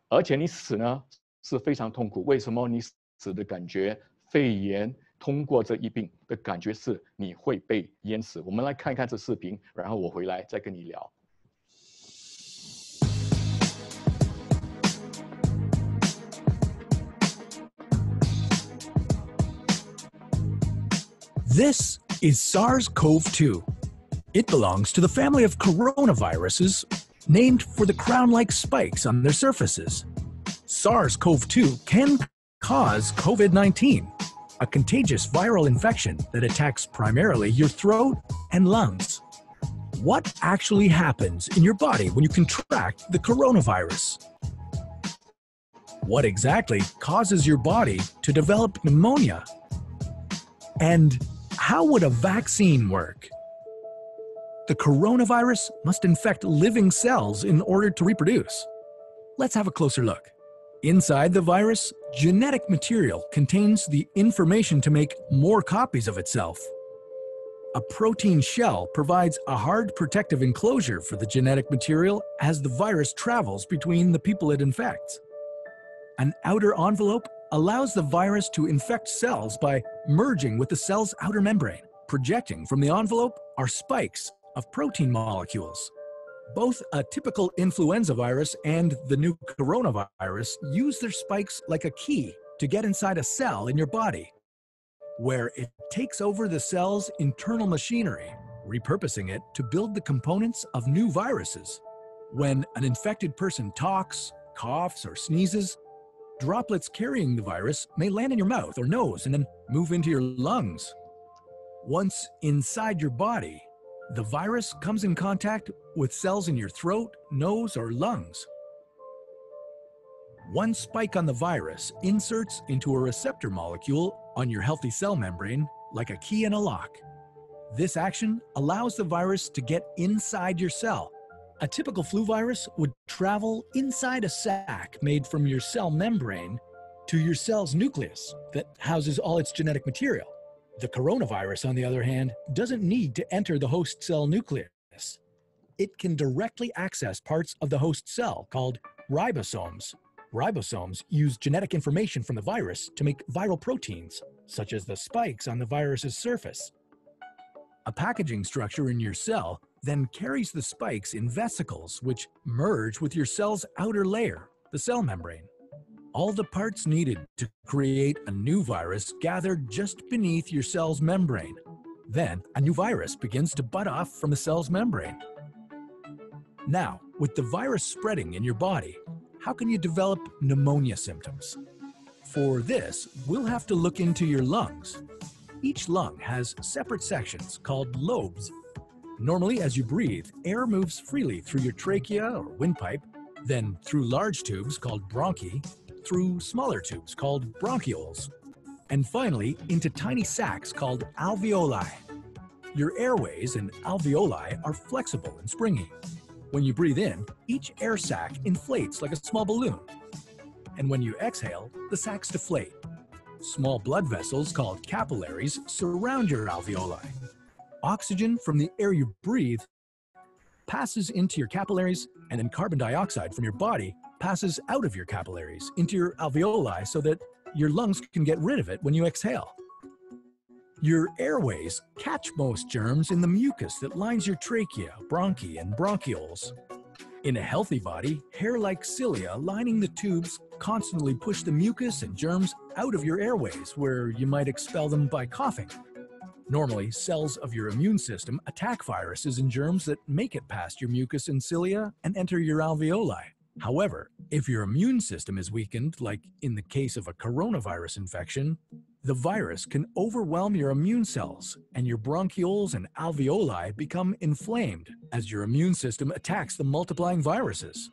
而且你死呢是非常痛苦。为什么你死的感觉肺炎？通过这一病的感觉是你会被淹死。我们来看一看这视频，然后我回来再跟你聊。This is SARS-CoV-2. It belongs to the family of coronaviruses named for the crown-like spikes on their surfaces. SARS-CoV-2 can cause COVID-19, a contagious viral infection that attacks primarily your throat and lungs. What actually happens in your body when you contract the coronavirus? What exactly causes your body to develop pneumonia? And how would a vaccine work? The coronavirus must infect living cells in order to reproduce. Let's have a closer look. Inside the virus, genetic material contains the information to make more copies of itself. A protein shell provides a hard protective enclosure for the genetic material as the virus travels between the people it infects. An outer envelope allows the virus to infect cells by merging with the cell's outer membrane. Projecting from the envelope are spikes of protein molecules. Both a typical influenza virus and the new coronavirus use their spikes like a key to get inside a cell in your body, where it takes over the cell's internal machinery, repurposing it to build the components of new viruses. When an infected person talks, coughs, or sneezes, droplets carrying the virus may land in your mouth or nose and then move into your lungs. Once inside your body, the virus comes in contact with cells in your throat, nose, or lungs. One spike on the virus inserts into a receptor molecule on your healthy cell membrane like a key in a lock. This action allows the virus to get inside your cell. A typical flu virus would travel inside a sac made from your cell membrane to your cell's nucleus that houses all its genetic material. The coronavirus, on the other hand, doesn't need to enter the host cell nucleus it can directly access parts of the host cell called ribosomes. Ribosomes use genetic information from the virus to make viral proteins, such as the spikes on the virus's surface. A packaging structure in your cell then carries the spikes in vesicles, which merge with your cell's outer layer, the cell membrane. All the parts needed to create a new virus gather just beneath your cell's membrane. Then, a new virus begins to bud off from the cell's membrane. Now, with the virus spreading in your body, how can you develop pneumonia symptoms? For this, we'll have to look into your lungs. Each lung has separate sections called lobes. Normally, as you breathe, air moves freely through your trachea or windpipe, then through large tubes called bronchi, through smaller tubes called bronchioles, and finally into tiny sacs called alveoli. Your airways and alveoli are flexible and springy, when you breathe in, each air sac inflates like a small balloon. And when you exhale, the sacs deflate. Small blood vessels called capillaries surround your alveoli. Oxygen from the air you breathe passes into your capillaries, and then carbon dioxide from your body passes out of your capillaries into your alveoli so that your lungs can get rid of it when you exhale. Your airways catch most germs in the mucus that lines your trachea, bronchi, and bronchioles. In a healthy body, hair like cilia lining the tubes constantly push the mucus and germs out of your airways, where you might expel them by coughing. Normally, cells of your immune system attack viruses and germs that make it past your mucus and cilia and enter your alveoli. However, if your immune system is weakened, like in the case of a coronavirus infection, the virus can overwhelm your immune cells, and your bronchioles and alveoli become inflamed as your immune system attacks the multiplying viruses.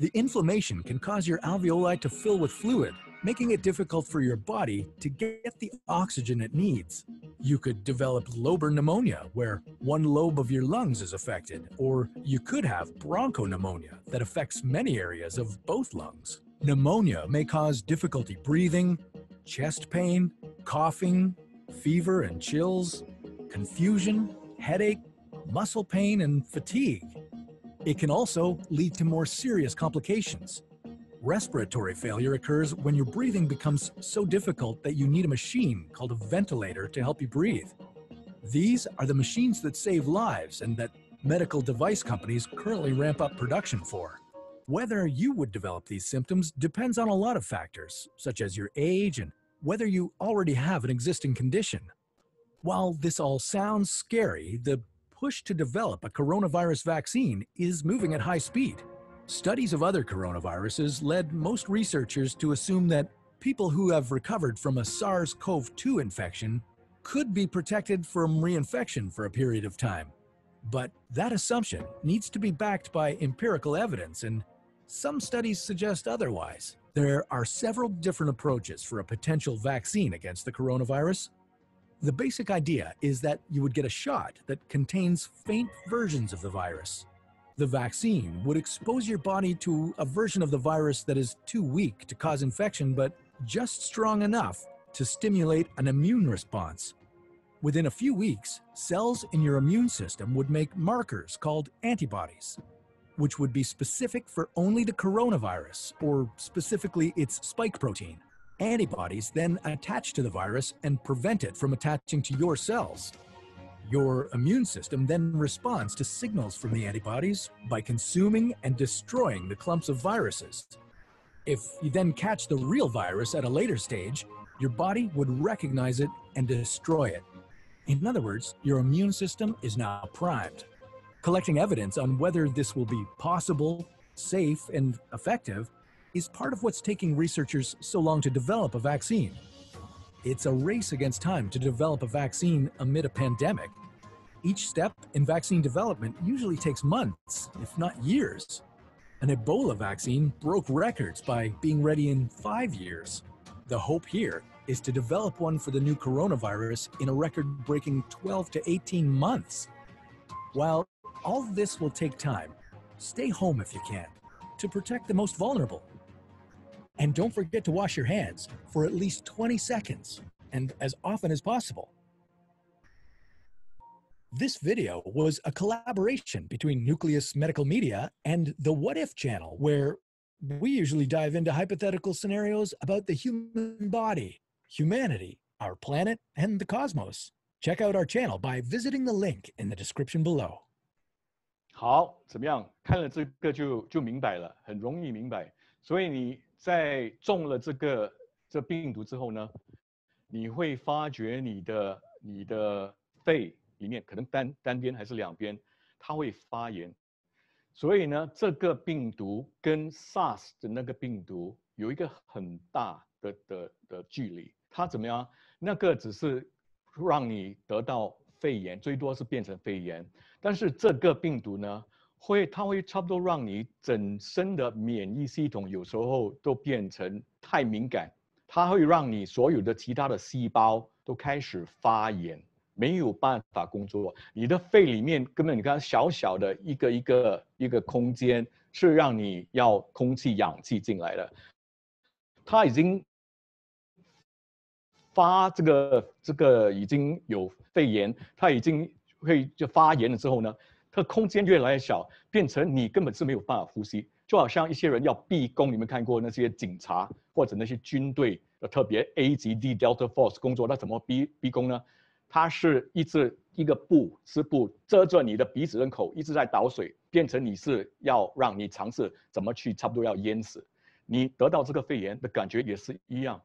The inflammation can cause your alveoli to fill with fluid, making it difficult for your body to get the oxygen it needs. You could develop lobar pneumonia, where one lobe of your lungs is affected, or you could have bronchopneumonia that affects many areas of both lungs. Pneumonia may cause difficulty breathing, chest pain, coughing, fever and chills, confusion, headache, muscle pain, and fatigue. It can also lead to more serious complications. Respiratory failure occurs when your breathing becomes so difficult that you need a machine called a ventilator to help you breathe. These are the machines that save lives and that medical device companies currently ramp up production for. Whether you would develop these symptoms depends on a lot of factors, such as your age and whether you already have an existing condition. While this all sounds scary, the push to develop a coronavirus vaccine is moving at high speed. Studies of other coronaviruses led most researchers to assume that people who have recovered from a SARS CoV 2 infection could be protected from reinfection for a period of time. But that assumption needs to be backed by empirical evidence and some studies suggest otherwise. There are several different approaches for a potential vaccine against the coronavirus. The basic idea is that you would get a shot that contains faint versions of the virus. The vaccine would expose your body to a version of the virus that is too weak to cause infection, but just strong enough to stimulate an immune response. Within a few weeks, cells in your immune system would make markers called antibodies which would be specific for only the coronavirus, or specifically its spike protein. Antibodies then attach to the virus and prevent it from attaching to your cells. Your immune system then responds to signals from the antibodies by consuming and destroying the clumps of viruses. If you then catch the real virus at a later stage, your body would recognize it and destroy it. In other words, your immune system is now primed collecting evidence on whether this will be possible, safe, and effective is part of what's taking researchers so long to develop a vaccine. It's a race against time to develop a vaccine amid a pandemic. Each step in vaccine development usually takes months, if not years. An Ebola vaccine broke records by being ready in five years. The hope here is to develop one for the new coronavirus in a record breaking 12 to 18 months. While all this will take time. Stay home if you can to protect the most vulnerable. And don't forget to wash your hands for at least 20 seconds and as often as possible. This video was a collaboration between Nucleus Medical Media and the What If channel, where we usually dive into hypothetical scenarios about the human body, humanity, our planet, and the cosmos. Check out our channel by visiting the link in the description below. 好，怎么样？看了这个就就明白了，很容易明白。所以你在中了这个这病毒之后呢，你会发觉你的你的肺里面可能单单边还是两边，它会发炎。所以呢，这个病毒跟 SARS 的那个病毒有一个很大的的的距离。它怎么样？那个只是让你得到肺炎，最多是变成肺炎。但是这个病毒呢，会它会差不多让你整身的免疫系统有时候都变成太敏感，它会让你所有的其他的细胞都开始发炎，没有办法工作。你的肺里面根本你看，小小的一个一个一个空间是让你要空气氧气进来的，它已经发这个这个已经有肺炎，它已经。会就发炎了之后呢，它空间越来越小，变成你根本是没有办法呼吸，就好像一些人要逼宫，你们看过那些警察或者那些军队的特别 A 级 D Delta Force 工作，那怎么逼逼宫呢？它是一只，一个布是布遮着你的鼻子人口，一直在倒水，变成你是要让你尝试怎么去，差不多要淹死，你得到这个肺炎的感觉也是一样。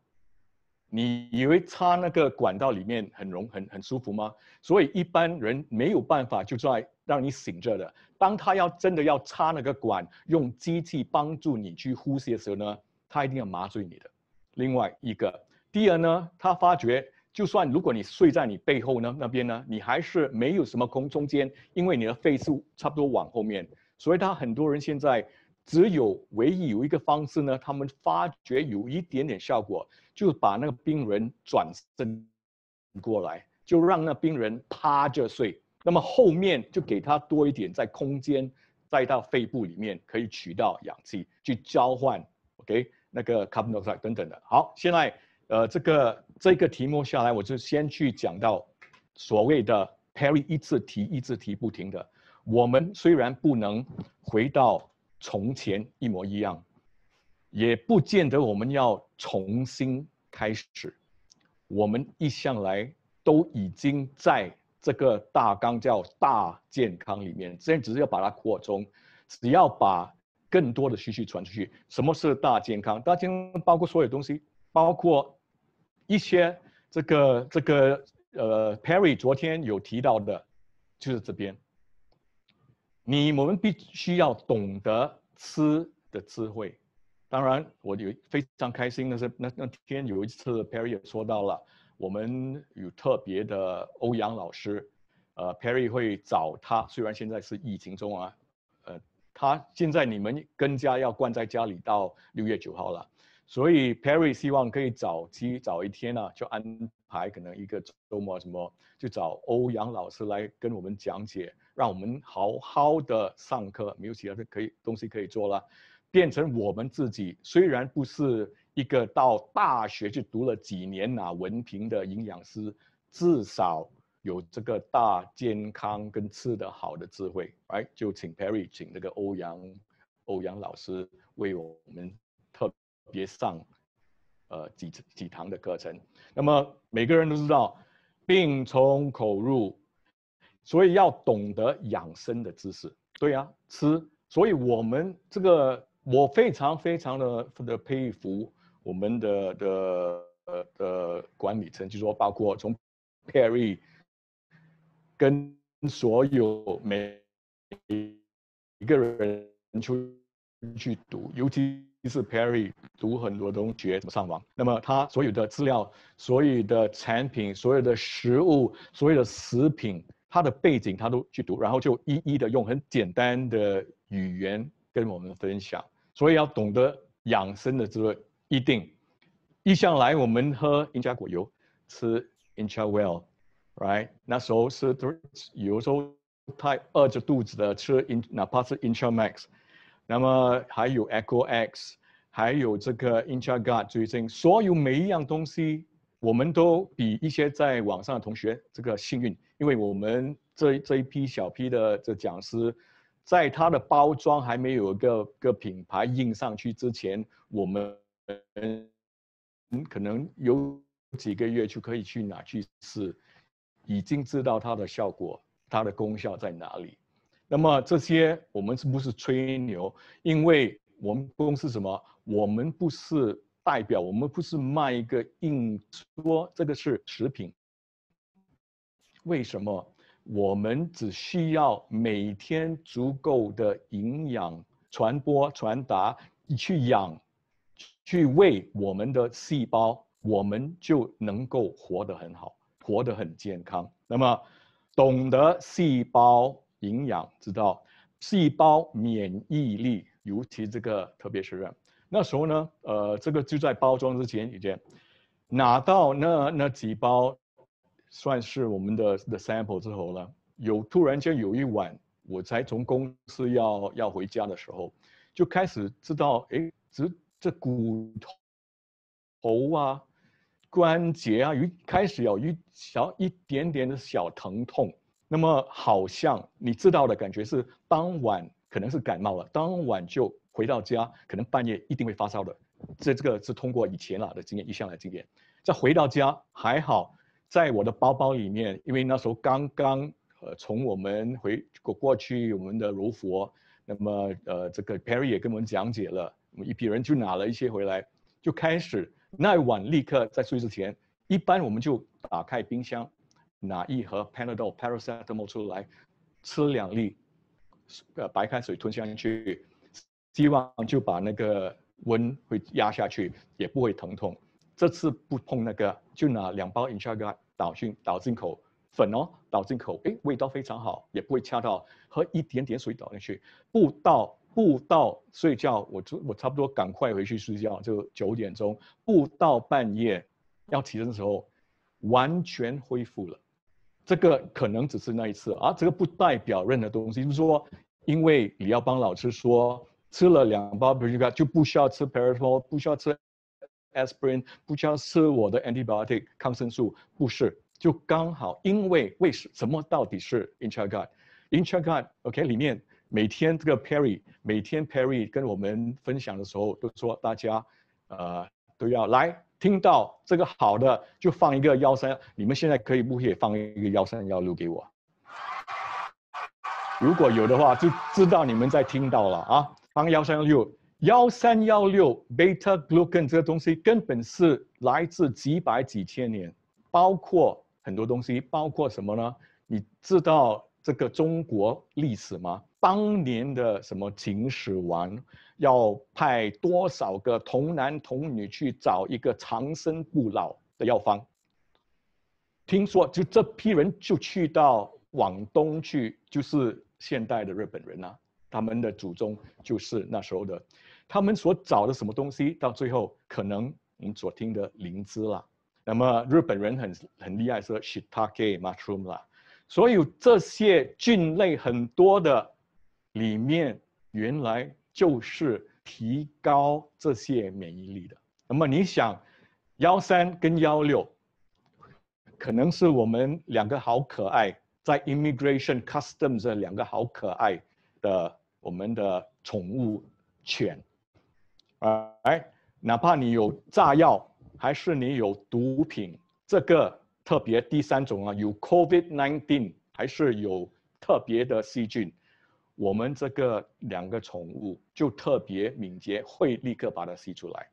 你以为插那个管道里面很容很很舒服吗？所以一般人没有办法就在让你醒着的。当他要真的要插那个管，用机器帮助你去呼吸的时候呢，他一定要麻醉你的。另外一个，第二呢，他发觉就算如果你睡在你背后呢，那边呢，你还是没有什么空中间，因为你的肺是差不多往后面，所以他很多人现在。只有唯一有一个方式呢，他们发觉有一点点效果，就把那个病人转身过来，就让那病人趴着睡。那么后面就给他多一点在空间，再到肺部里面可以取到氧气去交换。OK，那个 carbon dioxide 等等的。好，现在呃这个这个题目下来，我就先去讲到所谓的 Perry 一直提一直提不停的。我们虽然不能回到。从前一模一样，也不见得我们要重新开始。我们一向来都已经在这个大纲叫大健康里面，现在只是要把它扩充，只要把更多的信息传出去。什么是大健康？大健康包括所有东西，包括一些这个这个呃，Perry 昨天有提到的，就是这边。你我们必须要懂得吃的智慧。当然，我有非常开心的是，那那天有一次，Perry 也说到了，我们有特别的欧阳老师。呃，Perry 会找他，虽然现在是疫情中啊，呃，他现在你们更加要关在家里到六月九号了，所以 Perry 希望可以早期早一天呢，就安排可能一个周末什么就找欧阳老师来跟我们讲解。让我们好好的上课，没有其他可以东西可以做了，变成我们自己。虽然不是一个到大学去读了几年呐文凭的营养师，至少有这个大健康跟吃的好的智慧。哎，就请 Perry，请那个欧阳欧阳老师为我们特别上呃几几堂的课程。那么每个人都知道，病从口入。所以要懂得养生的知识，对呀，吃。所以我们这个，我非常非常的的佩服我们的的的管理层，就说包括从 Perry 跟所有每一个人去去读，尤其是 Perry 读很多东西，怎么上网？那么他所有的资料、所有的产品、所有的食物、所有的食品。他的背景，他都去读，然后就一一的用很简单的语言跟我们分享。所以要懂得养生的滋味，一定。一向来我们喝 i n 加果油，吃 Incha Well，right？那时候是有时候太饿着肚子的吃 In，哪怕是 Incha Max，那么还有 Echo X，还有这个 Incha g o d 最近所有每一样东西，我们都比一些在网上的同学这个幸运。因为我们这这一批小批的这讲师，在他的包装还没有个个品牌印上去之前，我们可能有几个月就可以去拿去试，已经知道它的效果，它的功效在哪里。那么这些我们是不是吹牛？因为我们公司什么？我们不是代表，我们不是卖一个硬说这个是食品。为什么我们只需要每天足够的营养传播、传达，去养、去喂我们的细胞，我们就能够活得很好，活得很健康。那么，懂得细胞营养，知道细胞免疫力，尤其这个特别是人。那时候呢，呃，这个就在包装之前已经拿到那那几包。算是我们的的 sample 之后了。有突然间有一晚，我才从公司要要回家的时候，就开始知道，哎，这这骨头头啊、关节啊，有开始有一小一点点的小疼痛。那么好像你知道的感觉是，当晚可能是感冒了，当晚就回到家，可能半夜一定会发烧的。这这个是通过以前啦的经验，一项来经验。再回到家还好。在我的包包里面，因为那时候刚刚呃从我们回过过去我们的卢佛，那么呃这个 Perry 也跟我们讲解了，我们一批人就拿了一些回来，就开始那一晚立刻在睡之前，一般我们就打开冰箱，拿一盒 Panadol Paracetamol 出来，吃两粒，呃白开水吞下去，希望就把那个温会压下去，也不会疼痛。这次不碰那个，就拿两包 i n s r a g a 倒进倒进口粉哦，倒进口，哎，味道非常好，也不会呛到，喝一点点水倒进去，不到不到睡觉，我我差不多赶快回去睡觉，就九点钟，不到半夜，要起身的时候，完全恢复了。这个可能只是那一次啊，这个不代表任何东西。就是说因为你要帮老师说吃了两包 Intraga 就不需要吃 p a r a e t o l 不需要吃。aspirin 不加是我的 antibiotic 抗生素，不是，就刚好，因为为什么到底是 i n c h a g e g u y i n c h a g e guy OK 里面每天这个 Perry 每天 Perry 跟我们分享的时候都说大家呃都要来听到这个好的就放一个幺三，你们现在可以不可以放一个幺三幺六给我？如果有的话就知道你们在听到了啊，放幺三幺六。幺三幺六 glucan 这个东西根本是来自几百几千年，包括很多东西，包括什么呢？你知道这个中国历史吗？当年的什么秦始皇要派多少个童男童女去找一个长生不老的药方？听说就这批人就去到往东去，就是现代的日本人啊，他们的祖宗就是那时候的。他们所找的什么东西，到最后可能我们所听的灵芝啦。那么日本人很很厉害，说 shiitake mushroom 啦。所有这些菌类很多的里面，原来就是提高这些免疫力的。那么你想，幺三跟幺六，可能是我们两个好可爱，在 immigration customs 的两个好可爱的我们的宠物犬。哎，哪怕你有炸药，还是你有毒品，这个特别第三种啊，有 COVID-19，还是有特别的细菌，我们这个两个宠物就特别敏捷，会立刻把它吸出来。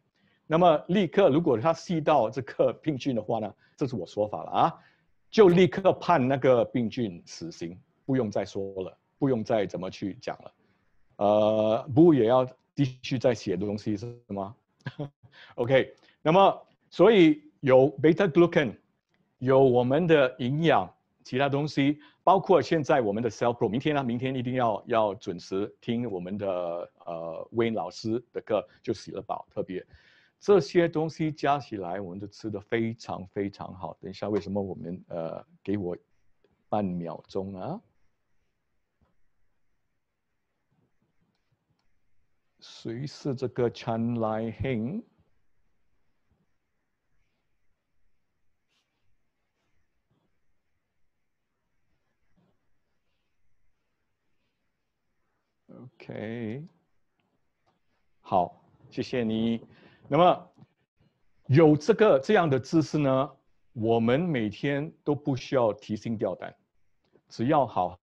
那么立刻，如果它吸到这个病菌的话呢，这是我说法了啊，就立刻判那个病菌死刑，不用再说了，不用再怎么去讲了。呃，不也要。继续在写的东西是什么？OK，那么所以有 beta glucan，有我们的营养，其他东西包括现在我们的 cell pro。明天呢？明天一定要要准时听我们的呃 Wayne 老师的课，就洗了澡，特别这些东西加起来，我们就吃的非常非常好。等一下，为什么我们呃给我半秒钟啊？谁是这个陈来兴？OK，好，谢谢你。那么有这个这样的知识呢，我们每天都不需要提心吊胆，只要好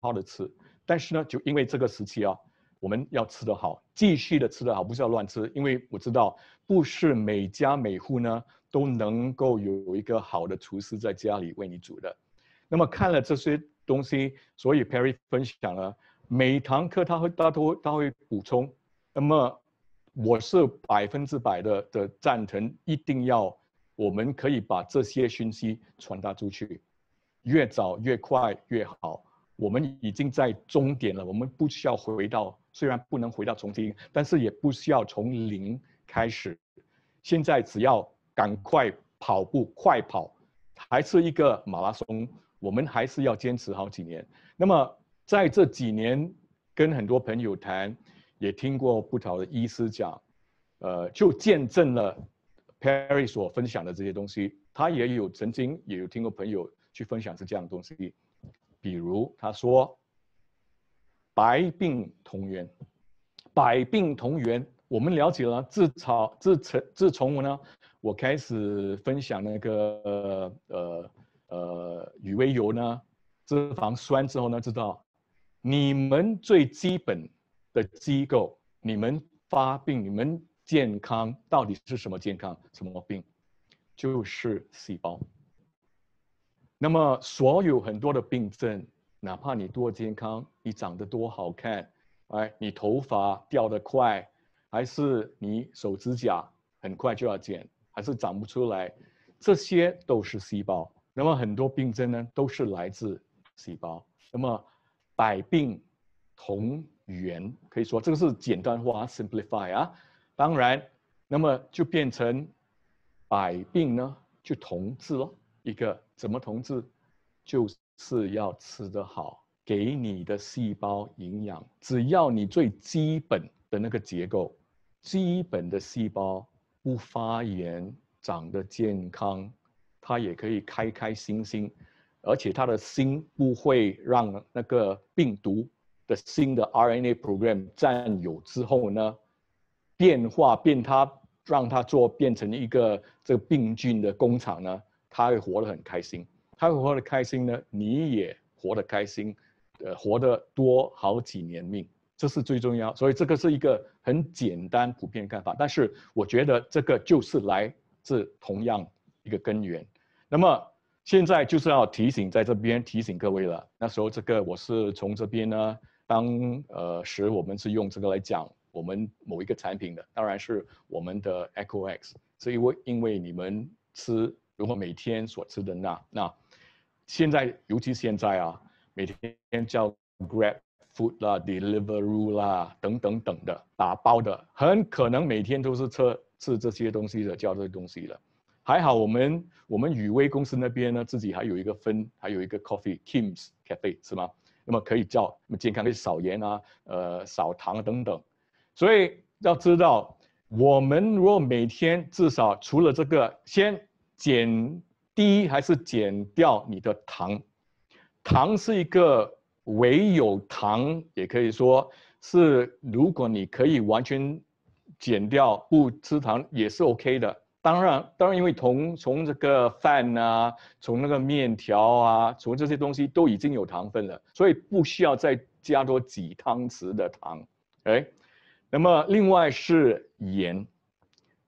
好的吃。但是呢，就因为这个时期啊。我们要吃得好，继续的吃得好，不需要乱吃，因为我知道不是每家每户呢都能够有一个好的厨师在家里为你煮的。那么看了这些东西，所以 Perry 分享了每堂课他会大多他会补充。那么我是百分之百的的赞成，一定要我们可以把这些讯息传达出去，越早越快越好。我们已经在终点了，我们不需要回到。虽然不能回到从前，但是也不需要从零开始。现在只要赶快跑步，快跑，还是一个马拉松。我们还是要坚持好几年。那么在这几年，跟很多朋友谈，也听过不少的医师讲，呃，就见证了 Perry 所分享的这些东西。他也有曾经也有听过朋友去分享是这样的东西，比如他说。百病同源，百病同源。我们了解了自草、自成、自从我呢，我开始分享那个呃呃呃，鱼尾油呢，脂肪酸之后呢，知道你们最基本的机构，你们发病、你们健康到底是什么健康、什么病，就是细胞。那么所有很多的病症。哪怕你多健康，你长得多好看，哎，你头发掉得快，还是你手指甲很快就要剪，还是长不出来，这些都是细胞。那么很多病症呢，都是来自细胞。那么百病同源，可以说这个是简单化，simplify 啊。当然，那么就变成百病呢，就同治了。一个怎么同治，就。是要吃得好，给你的细胞营养。只要你最基本的那个结构，基本的细胞不发炎，长得健康，它也可以开开心心。而且他的心不会让那个病毒的新的 RNA program 占有之后呢，变化变它，让它做变成一个这个病菌的工厂呢，它会活得很开心。他活得开心呢，你也活得开心，呃，活得多好几年命，这是最重要。所以这个是一个很简单、普遍看法。但是我觉得这个就是来自同样一个根源。那么现在就是要提醒在这边提醒各位了。那时候这个我是从这边呢，当呃时我们是用这个来讲我们某一个产品的，当然是我们的 Echo X。所以因为你们吃如果每天所吃的钠，那现在，尤其现在啊，每天叫 Grab Food 啦、Delivery 啦等等等的打包的，很可能每天都是吃吃这些东西的叫这些东西的。还好我们我们宇威公司那边呢，自己还有一个分，还有一个 Coffee k i m s Cafe 是吗？那么可以叫那么健康可以少盐啊，呃少糖等等。所以要知道，我们如果每天至少除了这个先减。第一还是减掉你的糖，糖是一个唯有糖，也可以说是，如果你可以完全减掉，不吃糖也是 OK 的。当然，当然，因为从从这个饭啊，从那个面条啊，从这些东西都已经有糖分了，所以不需要再加多几汤匙的糖。哎，那么另外是盐，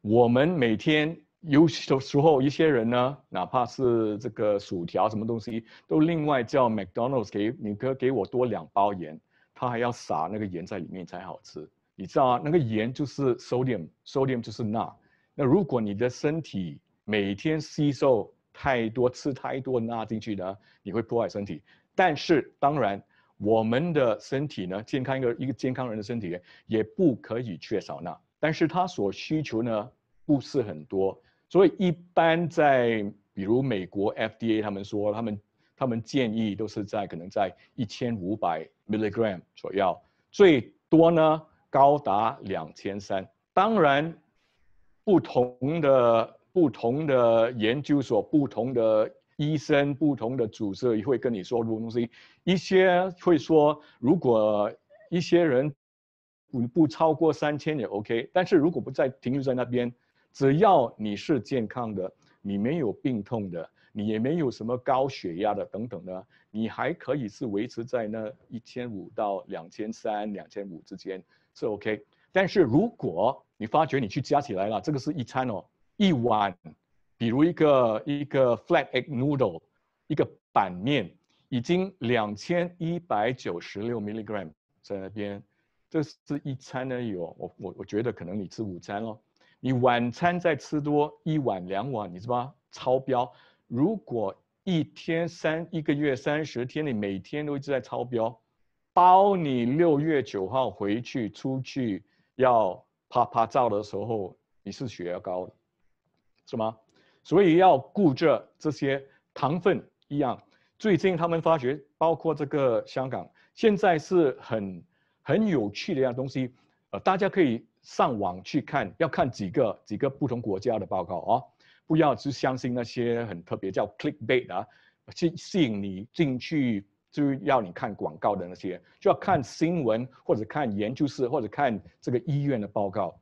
我们每天。有有时候，一些人呢，哪怕是这个薯条什么东西，都另外叫 McDonald's 给，你可给我多两包盐，他还要撒那个盐在里面才好吃。你知道啊，那个盐就是 sodium，sodium 就是钠。那如果你的身体每天吸收太多，吃太多钠进去呢，你会破坏身体。但是当然，我们的身体呢，健康一个一个健康人的身体也不可以缺少钠，但是他所需求呢不是很多。所以一般在比如美国 FDA 他们说他们他们建议都是在可能在一千五百 milligram 左右，最多呢高达两千三。当然不同的不同的研究所、不同的医生、不同的组织会跟你说这种东西。一些会说如果一些人不不超过三千也 OK，但是如果不在停留在那边。只要你是健康的，你没有病痛的，你也没有什么高血压的等等的，你还可以是维持在那一千五到两千三、两千五之间是 OK。但是如果你发觉你去加起来了，这个是一餐哦，一碗，比如一个一个 flat egg noodle，一个板面已经两千一百九十六 milligram 在那边，这是一餐呢。有我我我觉得可能你吃午餐哦。你晚餐再吃多一碗两碗，你知道吗？超标。如果一天三一个月三十天你每天都一直在超标，包你六月九号回去出去要拍拍照的时候，你是血压高的，是吗？所以要顾着这些糖分一样。最近他们发觉，包括这个香港现在是很很有趣的一样东西，呃，大家可以。上网去看，要看几个几个不同国家的报告哦，不要只相信那些很特别叫 click bait 啊，吸吸引你进去就要你看广告的那些，就要看新闻或者看研究室或者看这个医院的报告。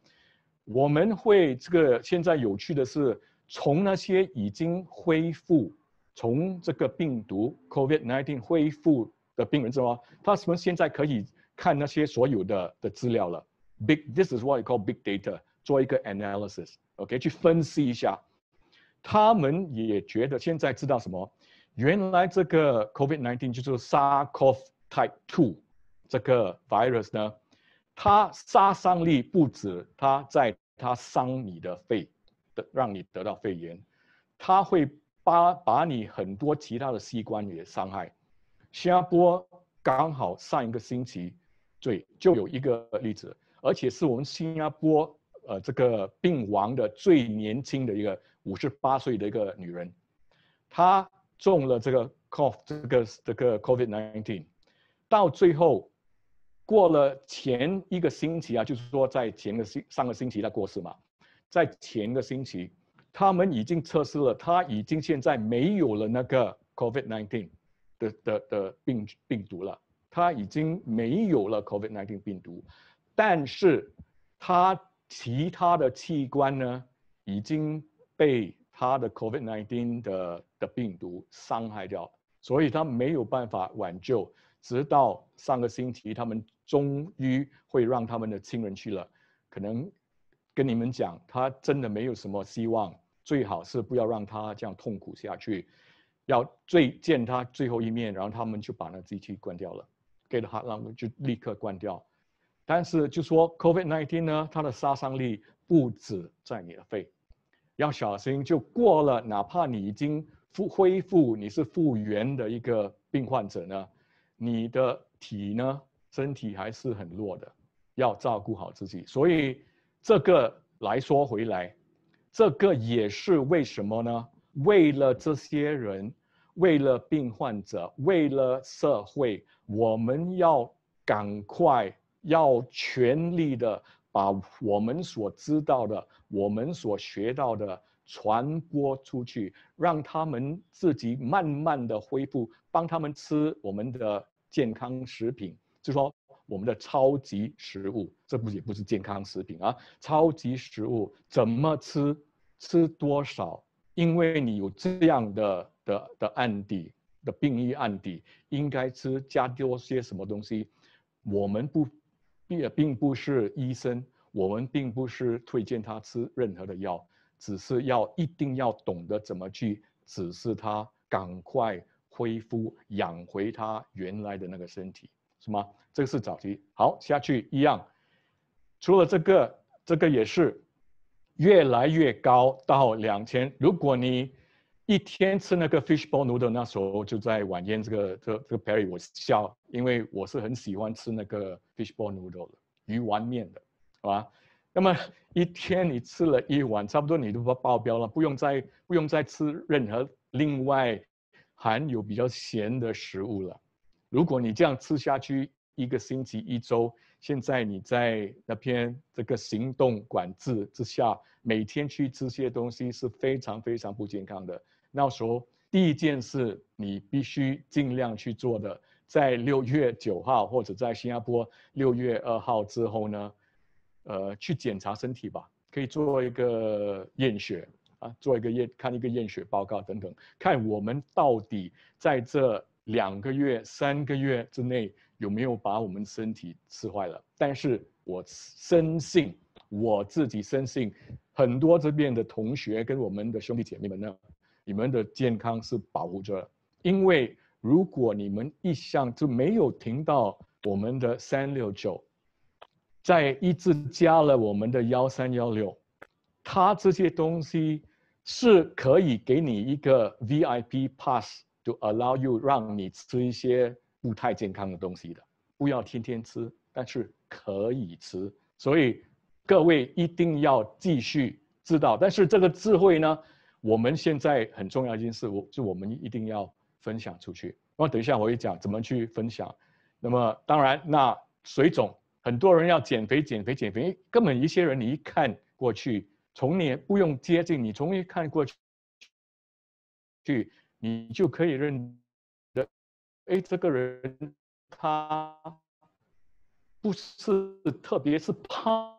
我们会这个现在有趣的是，从那些已经恢复，从这个病毒 COVID-19 恢复的病人之后，他们现在可以看那些所有的的资料了。Big，this is what o e call big data。做一个 analysis，OK？去分析一下，他们也觉得现在知道什么？原来这个 COVID-19 就是 SARS-CoV type 2这个 virus 呢？它杀伤力不止它在它伤你的肺，的，让你得到肺炎，它会把把你很多其他的器官也伤害。新加坡刚好上一个星期，对，就有一个例子。而且是我们新加坡，呃，这个病亡的最年轻的一个五十八岁的一个女人，她中了这个 cough 这个这个 covid nineteen，到最后过了前一个星期啊，就是说在前个星上个星期她过世嘛，在前个星期，他们已经测试了，她已经现在没有了那个 covid nineteen 的的的病病毒了，她已经没有了 covid nineteen 病毒。但是他其他的器官呢已经被他的 COVID-19 的的病毒伤害掉，所以他没有办法挽救。直到上个星期，他们终于会让他们的亲人去了。可能跟你们讲，他真的没有什么希望，最好是不要让他这样痛苦下去。要最见他最后一面，然后他们就把那机器关掉了，给了他，然后就立刻关掉。但是就说 COVID-19 呢，它的杀伤力不止在你的肺，要小心就过了。哪怕你已经复恢复，你是复原的一个病患者呢，你的体呢身体还是很弱的，要照顾好自己。所以这个来说回来，这个也是为什么呢？为了这些人，为了病患者，为了社会，我们要赶快。要全力的把我们所知道的、我们所学到的传播出去，让他们自己慢慢的恢复，帮他们吃我们的健康食品，就说我们的超级食物，这不也不是健康食品啊？超级食物怎么吃，吃多少？因为你有这样的的的案底的病例案底，应该吃加多些什么东西，我们不。也并不是医生，我们并不是推荐他吃任何的药，只是要一定要懂得怎么去指示他赶快恢复，养回他原来的那个身体，是吗？这个是早期，好下去一样。除了这个，这个也是越来越高到两千。如果你一天吃那个 fishball noodle，那时候就在晚宴这个这这个 p e r r y 我笑，因为我是很喜欢吃那个 fishball noodle，鱼丸面的，好吧？那么一天你吃了一碗，差不多你都爆标了，不用再不用再吃任何另外含有比较咸的食物了。如果你这样吃下去一个星期一周，现在你在那边这个行动管制之下，每天去吃些东西是非常非常不健康的。那时候，第一件事你必须尽量去做的，在六月九号或者在新加坡六月二号之后呢，呃，去检查身体吧，可以做一个验血啊，做一个验看一个验血报告等等，看我们到底在这两个月、三个月之内有没有把我们身体吃坏了。但是我深信，我自己深信，很多这边的同学跟我们的兄弟姐妹们呢。你们的健康是保护着，因为如果你们一向就没有停到我们的三六九，在一直加了我们的幺三幺六，它这些东西是可以给你一个 VIP pass to allow you 让你吃一些不太健康的东西的，不要天天吃，但是可以吃。所以各位一定要继续知道，但是这个智慧呢？我们现在很重要一件事，我就我们一定要分享出去。我等一下我会讲怎么去分享。那么当然，那水肿，很多人要减肥，减肥，减肥。根本一些人你一看过去，从你不用接近，你从一看过去，去你就可以认得，哎，这个人他不是特别是胖，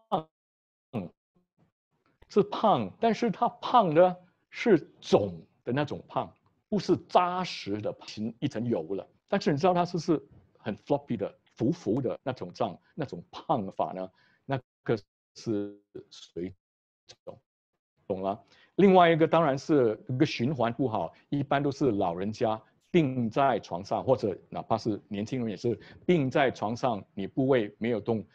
是胖，但是他胖的。是肿的那种胖，不是扎实的，形一层油了。但是你知道它是是很 floppy 的、浮浮的那种胀、那种胖法呢？那个是水肿，懂了。另外一个当然是一个循环不好，一般都是老人家病在床上，或者哪怕是年轻人也是病在床上，你部位没有动，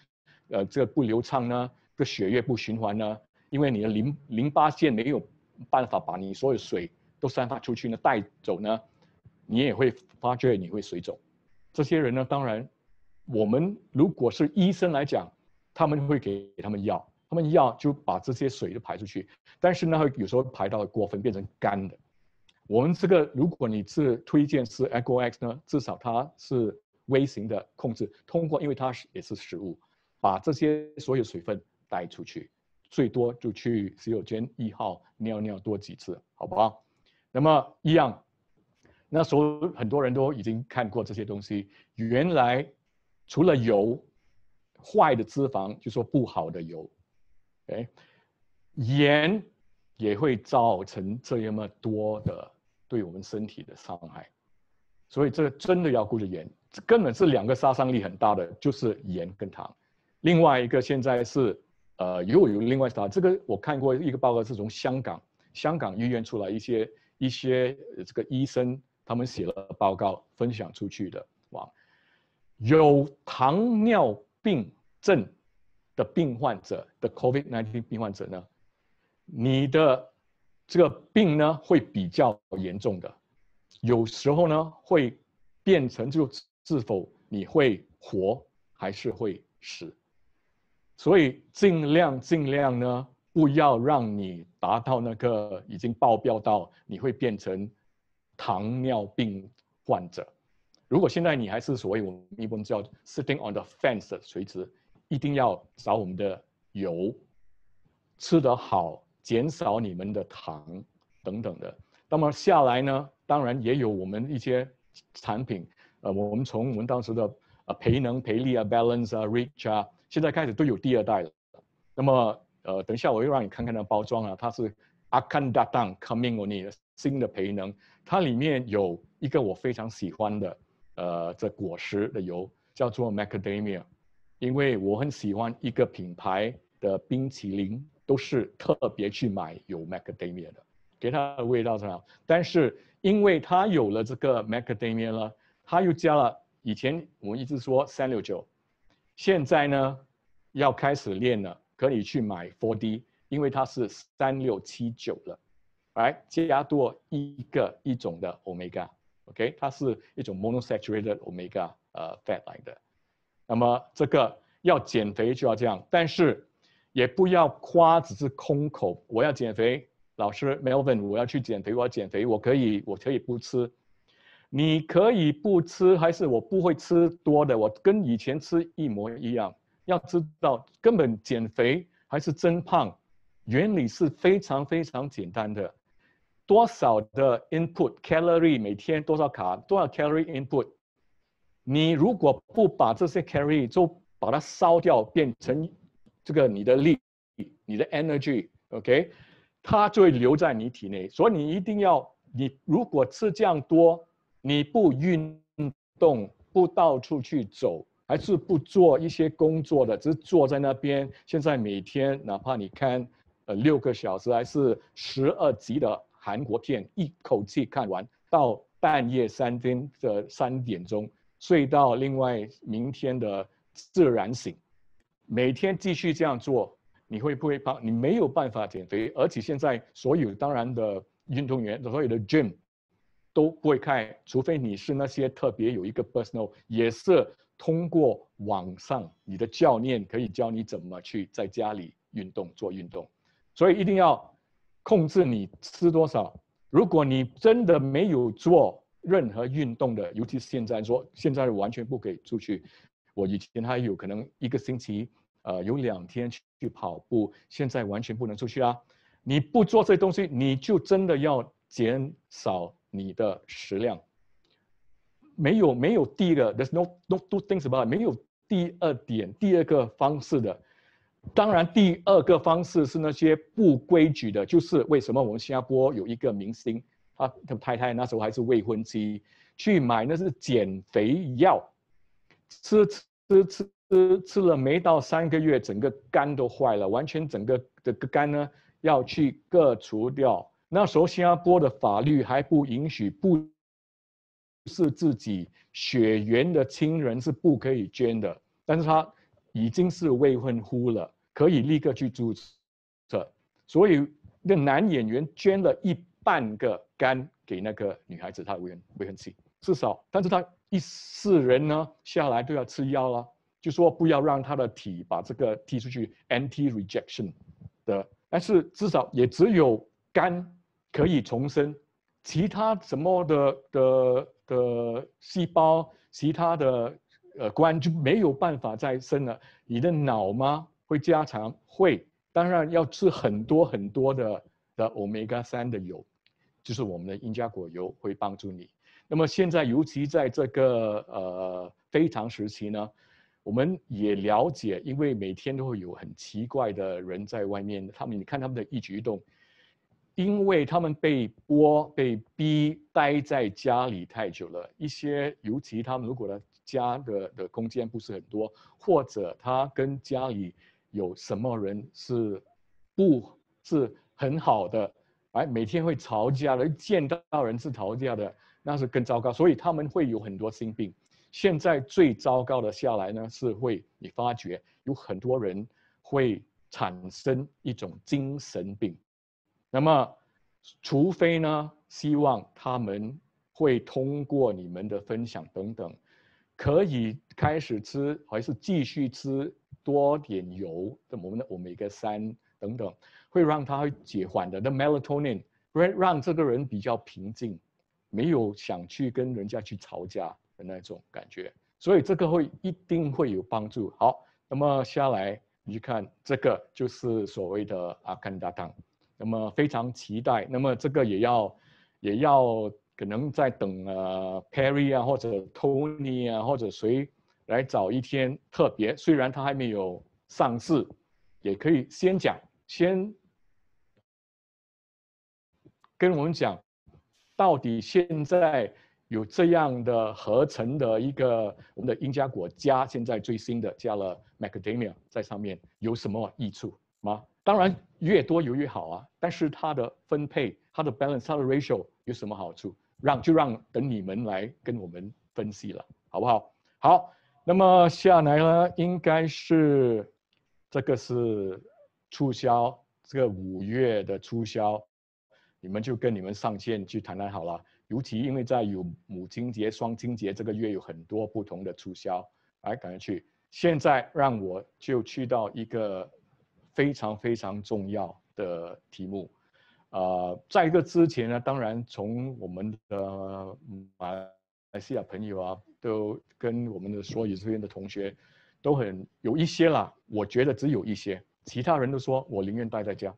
呃，这个不流畅呢，这个血液不循环呢，因为你的淋淋巴腺没有。办法把你所有水都散发出去呢，带走呢，你也会发觉你会水肿。这些人呢，当然，我们如果是医生来讲，他们会给他们药，他们药就把这些水都排出去。但是呢，会有时候排到过分变成干的。我们这个，如果你是推荐吃 XOX 呢，至少它是微型的控制，通过，因为它是也是食物，把这些所有水分带出去。最多就去洗手间一号尿尿多几次，好不好？那么一样，那时候很多人都已经看过这些东西。原来除了油坏的脂肪，就说不好的油，诶，盐也会造成这么多的对我们身体的伤害。所以这真的要顾着盐，根本是两个杀伤力很大的，就是盐跟糖。另外一个现在是。呃，又有另外一档，这个我看过一个报告，是从香港香港医院出来一些一些这个医生，他们写了报告分享出去的。往有糖尿病症的病患者的 COVID-19 病患者呢，你的这个病呢会比较严重的，有时候呢会变成就是否你会活还是会死。所以尽量尽量呢，不要让你达到那个已经爆标到你会变成糖尿病患者。如果现在你还是所谓我们一般叫 sitting on the fence 的垂直，一定要找我们的油，吃得好，减少你们的糖等等的。那么下来呢，当然也有我们一些产品，呃，我们从我们当时的呃培能培力啊，balance 啊，rich 啊。现在开始都有第二代了，那么呃，等一下我又让你看看那包装啊，它是阿坎 n g On i 的新的培能，它里面有一个我非常喜欢的呃，这果实的油叫做 Macadamia，因为我很喜欢一个品牌的冰淇淋都是特别去买有 Macadamia 的，给它的味道很好。但是因为它有了这个 Macadamia 了，它又加了以前我一直说三六九。现在呢，要开始练了，可以去买 4D，因为它是三六七九了，来加多一个一种的 omega，OK，它是一种 mono saturated omega，呃，fat 来的。那么这个要减肥就要这样，但是也不要夸，只是空口。我要减肥，老师 Melvin，我要去减肥，我要减肥，我可以，我可以不吃。你可以不吃，还是我不会吃多的。我跟以前吃一模一样。要知道，根本减肥还是增胖，原理是非常非常简单的。多少的 input calorie，每天多少卡多少 calorie input，你如果不把这些 calorie 就把它烧掉，变成这个你的力、你的 energy，OK，它就会留在你体内。所以你一定要，你如果吃这样多。你不运动，不到处去走，还是不做一些工作的，只是坐在那边。现在每天，哪怕你看，呃，六个小时还是十二集的韩国片，一口气看完，到半夜三点的三点钟睡到，另外明天的自然醒。每天继续这样做，你会不会胖？你没有办法减肥，而且现在所有当然的运动员，所有的 gym。都不会开，除非你是那些特别有一个 personal，也是通过网上，你的教练可以教你怎么去在家里运动做运动，所以一定要控制你吃多少。如果你真的没有做任何运动的，尤其是现在说现在完全不可以出去。我以前还有可能一个星期呃有两天去跑步，现在完全不能出去啊。你不做这东西，你就真的要减少。你的食量没有没有第一个，there's no no two things about，i t 没有第二点，第二个方式的。当然，第二个方式是那些不规矩的，就是为什么我们新加坡有一个明星，他他太太那时候还是未婚妻，去买那是减肥药，吃吃吃吃吃了没到三个月，整个肝都坏了，完全整个这个肝呢要去割除掉。那时候新加坡的法律还不允许，不是自己血缘的亲人是不可以捐的。但是他已经是未婚夫了，可以立刻去注册，所以那男演员捐了一半个肝给那个女孩子，她未婚未婚妻。至少，但是他一世人呢下来都要吃药了，就说不要让他的体把这个踢出去，anti rejection 的。但是至少也只有肝。可以重生，其他什么的的的细胞，其他的呃关注没有办法再生了。你的脑吗？会加强？会，当然要吃很多很多的的欧米伽三的油，就是我们的印加果油会帮助你。那么现在尤其在这个呃非常时期呢，我们也了解，因为每天都会有很奇怪的人在外面，他们你看他们的一举一动。因为他们被剥、被逼待在家里太久了一些，尤其他们如果的家的的空间不是很多，或者他跟家里有什么人是不是很好的，哎，每天会吵架的，见到人是吵架的，那是更糟糕，所以他们会有很多心病。现在最糟糕的下来呢，是会你发觉有很多人会产生一种精神病。那么，除非呢，希望他们会通过你们的分享等等，可以开始吃还是继续吃多点油？我们的欧米伽三等等，会让他会解缓的。那 melatonin 会让这个人比较平静，没有想去跟人家去吵架的那种感觉，所以这个会一定会有帮助。好，那么下来你看这个就是所谓的阿甘尼达汤。那么非常期待，那么这个也要，也要可能在等呃，Perry 啊，或者 Tony 啊，或者谁来找一天特别。虽然他还没有上市，也可以先讲，先跟我们讲，到底现在有这样的合成的一个我们的英加果加，现在最新的加了 Macadamia 在上面有什么益处吗？当然。越多油越好啊！但是它的分配、它的 balance、它的 ratio 有什么好处？让就让等你们来跟我们分析了，好不好？好，那么下来呢，应该是这个是促销，这个五月的促销，你们就跟你们上线去谈谈好了。尤其因为在有母亲节、双亲节这个月有很多不同的促销，来赶快去。现在让我就去到一个。非常非常重要的题目，啊，在这个之前呢，当然从我们的马来西亚朋友啊，都跟我们的所有这边的同学，都很有一些啦。我觉得只有一些，其他人都说我宁愿待在家。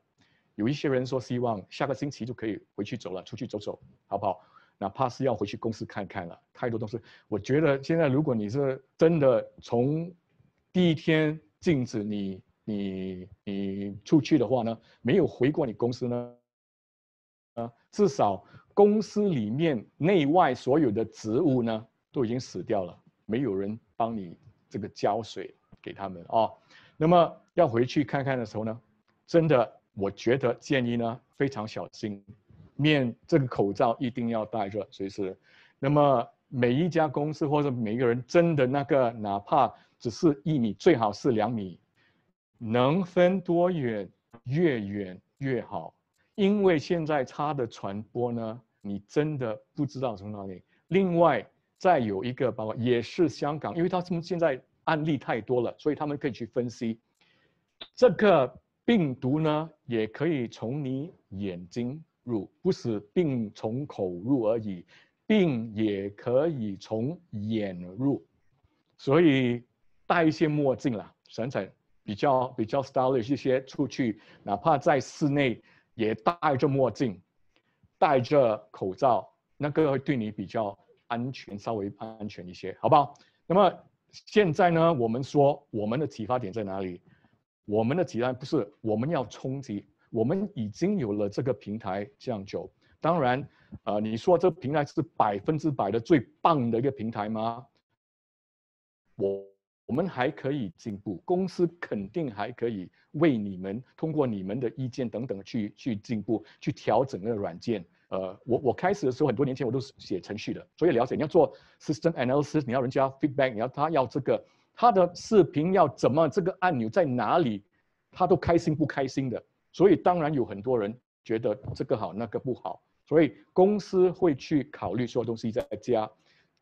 有一些人说希望下个星期就可以回去走了，出去走走好不好？哪怕是要回去公司看看了，太多东西。我觉得现在如果你是真的从第一天禁止你。你你出去的话呢，没有回过你公司呢，啊，至少公司里面内外所有的植物呢都已经死掉了，没有人帮你这个浇水给他们啊。那么要回去看看的时候呢，真的，我觉得建议呢非常小心，面这个口罩一定要戴着随时。那么每一家公司或者每个人真的那个，哪怕只是一米，最好是两米。能分多远，越远越好，因为现在它的传播呢，你真的不知道从哪里。另外，再有一个包括也是香港，因为他现在案例太多了，所以他们可以去分析这个病毒呢，也可以从你眼睛入，不是病从口入而已，病也可以从眼入，所以戴一些墨镜啦，闪闪。比较比较 stylish 一些，出去哪怕在室内也戴着墨镜，戴着口罩，那个会对你比较安全，稍微安全一些，好不好？那么现在呢，我们说我们的启发点在哪里？我们的启发不是我们要冲击，我们已经有了这个平台，这样就当然，呃，你说这平台是百分之百的最棒的一个平台吗？我。我们还可以进步，公司肯定还可以为你们通过你们的意见等等去去进步，去调整那个软件。呃，我我开始的时候很多年前我都写程序的，所以了解你要做 system analysis，你要人家 feedback，你要他要这个他的视频要怎么，这个按钮在哪里，他都开心不开心的。所以当然有很多人觉得这个好那个不好，所以公司会去考虑所有东西在加。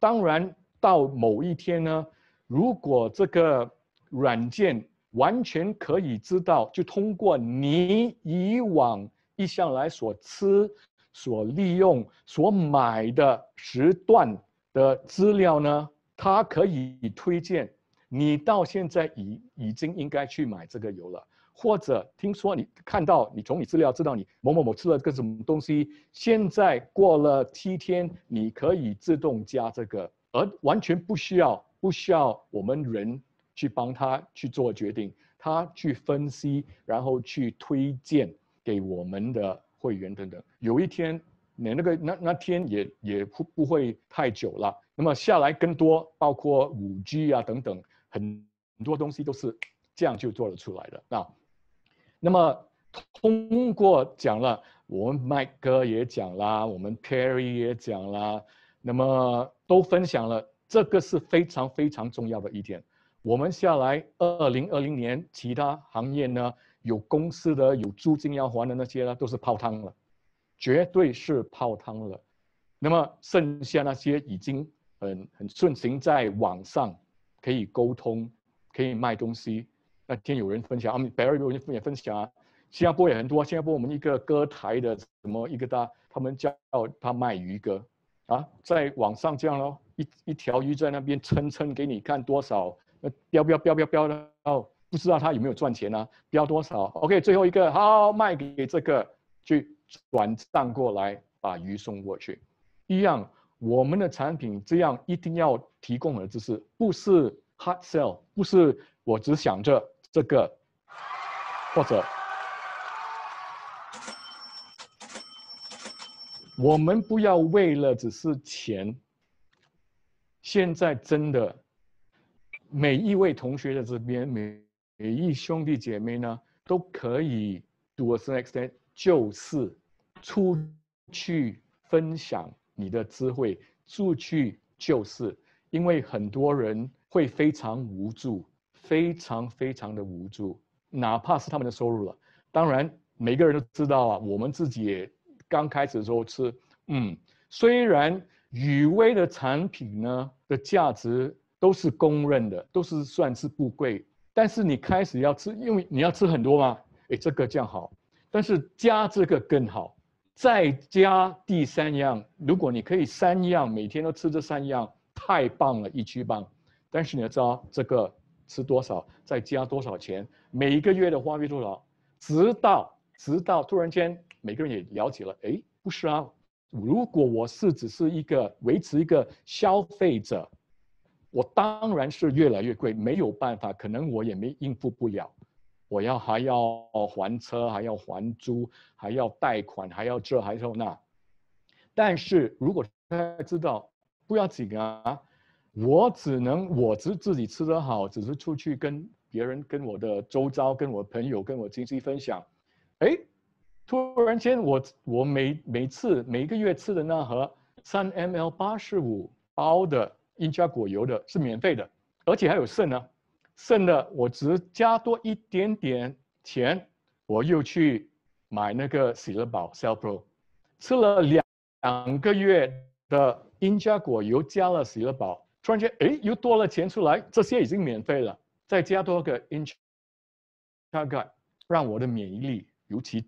当然到某一天呢。如果这个软件完全可以知道，就通过你以往一向来所吃、所利用、所买的时段的资料呢，它可以推荐你到现在已已经应该去买这个油了，或者听说你看到你从你资料知道你某某某吃了个什么东西，现在过了七天，你可以自动加这个，而完全不需要。不需要我们人去帮他去做决定，他去分析，然后去推荐给我们的会员等等。有一天，你那个那那天也也不不会太久了。那么下来更多，包括五 G 啊等等，很很多东西都是这样就做得出来的。那那么通过讲了，我们麦哥也讲啦，我们 Perry 也讲啦，那么都分享了。这个是非常非常重要的一点。我们下来二零二零年，其他行业呢，有公司的、有租金要还的那些呢，都是泡汤了，绝对是泡汤了。那么剩下那些已经很很顺行，在网上可以沟通，可以卖东西。那天有人分享啊，百瑞有分享分享啊，新加坡也很多。新加坡我们一个歌台的，什么一个大，他们叫他卖鱼歌啊，在网上这样喽。一一条鱼在那边称称，给你看多少，标标标标标了，哦，不知道他有没有赚钱呢？标多少？OK，最后一个，好，卖给这个，去转账过来，把鱼送过去。一样，我们的产品这样一定要提供的知识，不是 hard sell，不是我只想着这个，或者，我们不要为了只是钱。现在真的，每一位同学的这边，每每一兄弟姐妹呢，都可以 do a certain extent，就是出去分享你的智慧，出去就是，因为很多人会非常无助，非常非常的无助，哪怕是他们的收入了。当然，每个人都知道啊，我们自己也刚开始的时候是，嗯，虽然。雨威的产品呢的价值都是公认的，都是算是不贵。但是你开始要吃，因为你要吃很多吗？哎，这个酱好，但是加这个更好，再加第三样。如果你可以三样每天都吃这三样，太棒了，一级棒。但是你要知道，这个吃多少，再加多少钱，每一个月的花费多少，直到直到突然间每个人也了解了，哎，不是啊。如果我是只是一个维持一个消费者，我当然是越来越贵，没有办法，可能我也没应付不了，我要还要还车，还要还租，还要贷款，还要这还要那。但是如果大家知道不要紧啊，我只能我只自己吃得好，只是出去跟别人、跟我的周遭、跟我朋友、跟我亲戚分享，哎。突然间，我我每每次每个月吃的那盒 3mL 八十五包的 i 加果油的是免费的，而且还有剩呢，剩的我只加多一点点钱，我又去买那个喜乐宝 Cellpro，吃了两两个月的 i 加果油加了喜乐宝，突然间哎又多了钱出来，这些已经免费了，再加多个 i n 概让我的免疫力尤其。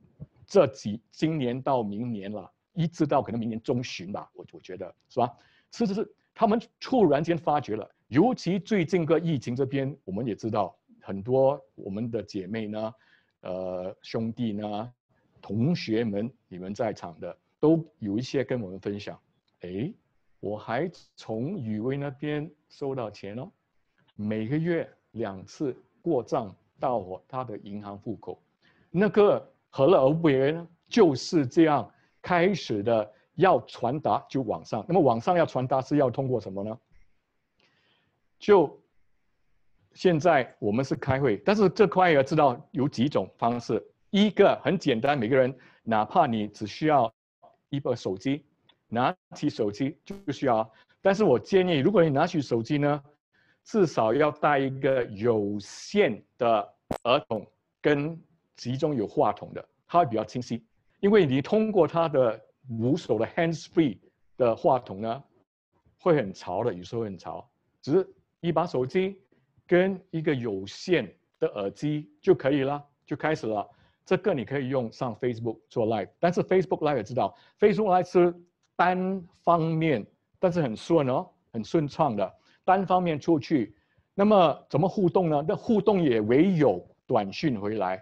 这几今年到明年了，一直到可能明年中旬吧。我我觉得是吧？是是是，他们突然间发觉了，尤其最近个疫情这边，我们也知道很多我们的姐妹呢，呃，兄弟呢，同学们，你们在场的都有一些跟我们分享。哎，我还从雨薇那边收到钱哦，每个月两次过账到我他的银行户口，那个。何乐而不为呢？就是这样开始的。要传达就网上，那么网上要传达是要通过什么呢？就现在我们是开会，但是这块要知道有几种方式。一个很简单，每个人哪怕你只需要一部手机，拿起手机就需要。但是我建议，如果你拿起手机呢，至少要带一个有线的耳筒跟。其中有话筒的，它会比较清晰，因为你通过它的无手的 hands free 的话筒呢，会很潮的，有时候很潮。只是一把手机跟一个有线的耳机就可以了，就开始了。这个你可以用上 Facebook 做 Live，但是 Facebook Live 知道，Facebook Live 是单方面，但是很顺哦，很顺畅的单方面出去。那么怎么互动呢？那互动也唯有短讯回来。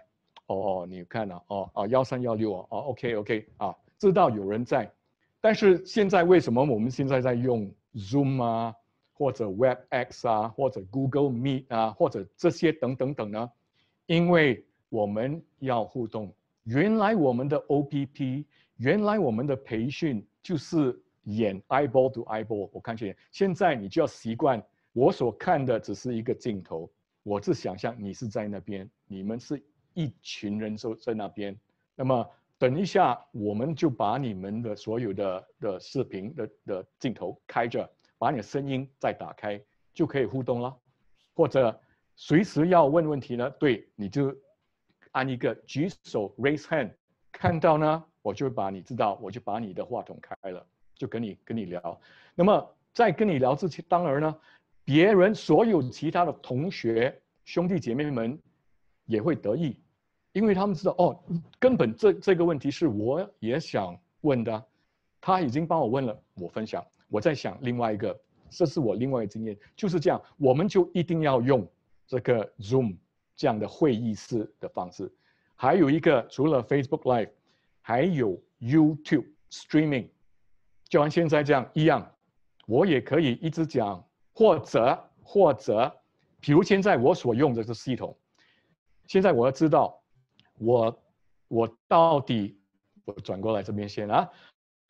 哦哦，你看了哦哦，幺三幺六哦，o k OK 啊，知道有人在，但是现在为什么我们现在在用 Zoom 啊，或者 Webex 啊，或者 Google Meet 啊，或者这些等等等呢？因为我们要互动。原来我们的 o p p 原来我们的培训就是演 I b 读 I l 我看见现在你就要习惯，我所看的只是一个镜头，我是想象你是在那边，你们是。一群人都在那边，那么等一下，我们就把你们的所有的的视频的的镜头开着，把你的声音再打开，就可以互动了。或者随时要问问题呢？对，你就按一个举手 raise hand，看到呢，我就把你知道，我就把你的话筒开了，就跟你跟你聊。那么在跟你聊之前，当然呢，别人所有其他的同学兄弟姐妹们。也会得意，因为他们知道哦，根本这这个问题是我也想问的，他已经帮我问了，我分享。我在想另外一个，这是我另外一个经验，就是这样，我们就一定要用这个 Zoom 这样的会议室的方式。还有一个，除了 Facebook Live，还有 YouTube Streaming，就像现在这样一样，我也可以一直讲，或者或者，比如现在我所用的是系统。现在我要知道，我我到底我转过来这边先啊，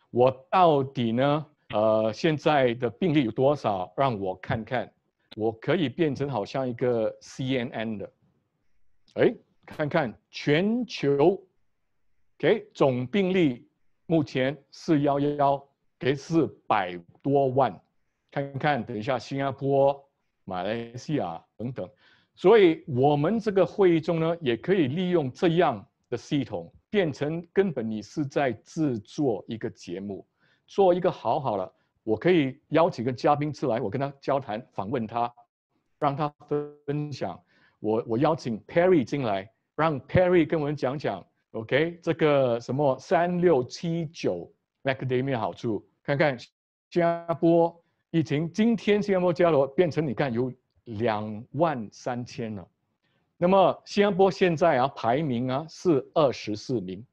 我到底呢？呃，现在的病例有多少？让我看看，我可以变成好像一个 C N N 的，哎，看看全球，给总病例目前四幺幺幺给四百多万，看看等一下新加坡、马来西亚等等。所以，我们这个会议中呢，也可以利用这样的系统，变成根本你是在制作一个节目，做一个好好了。我可以邀请个嘉宾出来，我跟他交谈、访问他，让他分享。我我邀请 Perry 进来，让 Perry 跟我们讲讲。OK，这个什么三六七九 Macadamia 好处，看看新加坡，疫情，今天新加坡加罗变成你看有。两万三千了，那么新加坡现在啊排名啊是二十四名，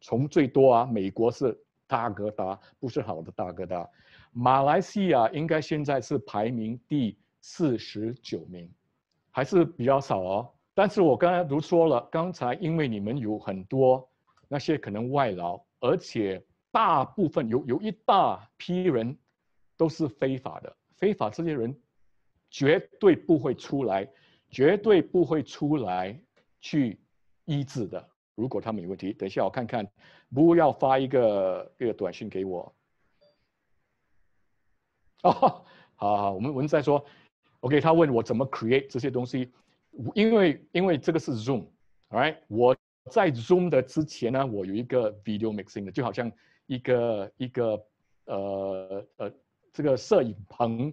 从最多啊美国是大哥大，不是好的大哥大，马来西亚应该现在是排名第四十九名，还是比较少哦。但是我刚才都说了，刚才因为你们有很多那些可能外劳，而且大部分有有一大批人都是非法的，非法这些人。绝对不会出来，绝对不会出来去医治的。如果他没有问题，等一下我看看，不要发一个一个短信给我。哦，好，好，我们文在说，OK，他问我怎么 create 这些东西，因为因为这个是 Zoom，All right，我在 Zoom 的之前呢，我有一个 video mixing 的，就好像一个一个呃呃这个摄影棚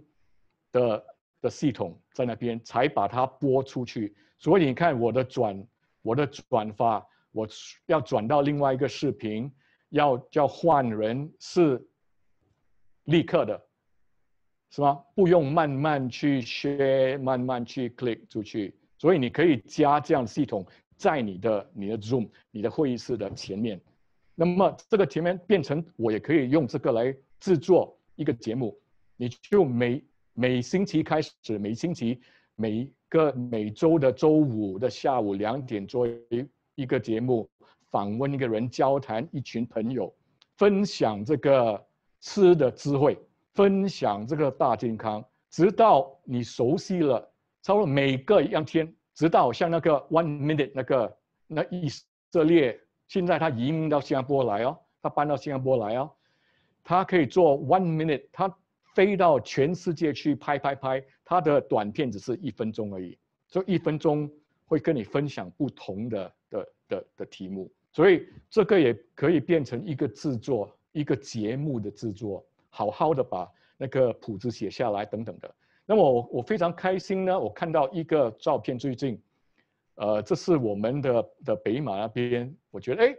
的。的系统在那边才把它播出去，所以你看我的转，我的转发，我要转到另外一个视频，要叫换人是立刻的，是吗？不用慢慢去学，慢慢去 click 出去。所以你可以加这样系统在你的你的 Zoom 你的会议室的前面，那么这个前面变成我也可以用这个来制作一个节目，你就没。每星期开始，每星期每个每周的周五的下午两点做一个节目，访问一个人，交谈一群朋友，分享这个吃的智慧，分享这个大健康。直到你熟悉了，差不多每个一天，直到像那个 One Minute 那个那以色列，现在他移民到新加坡来哦，他搬到新加坡来哦，他可以做 One Minute 他。飞到全世界去拍拍拍，他的短片只是一分钟而已，就一分钟会跟你分享不同的的的的题目，所以这个也可以变成一个制作一个节目的制作，好好的把那个谱子写下来等等的。那么我我非常开心呢，我看到一个照片，最近，呃，这是我们的的北马那边，我觉得哎，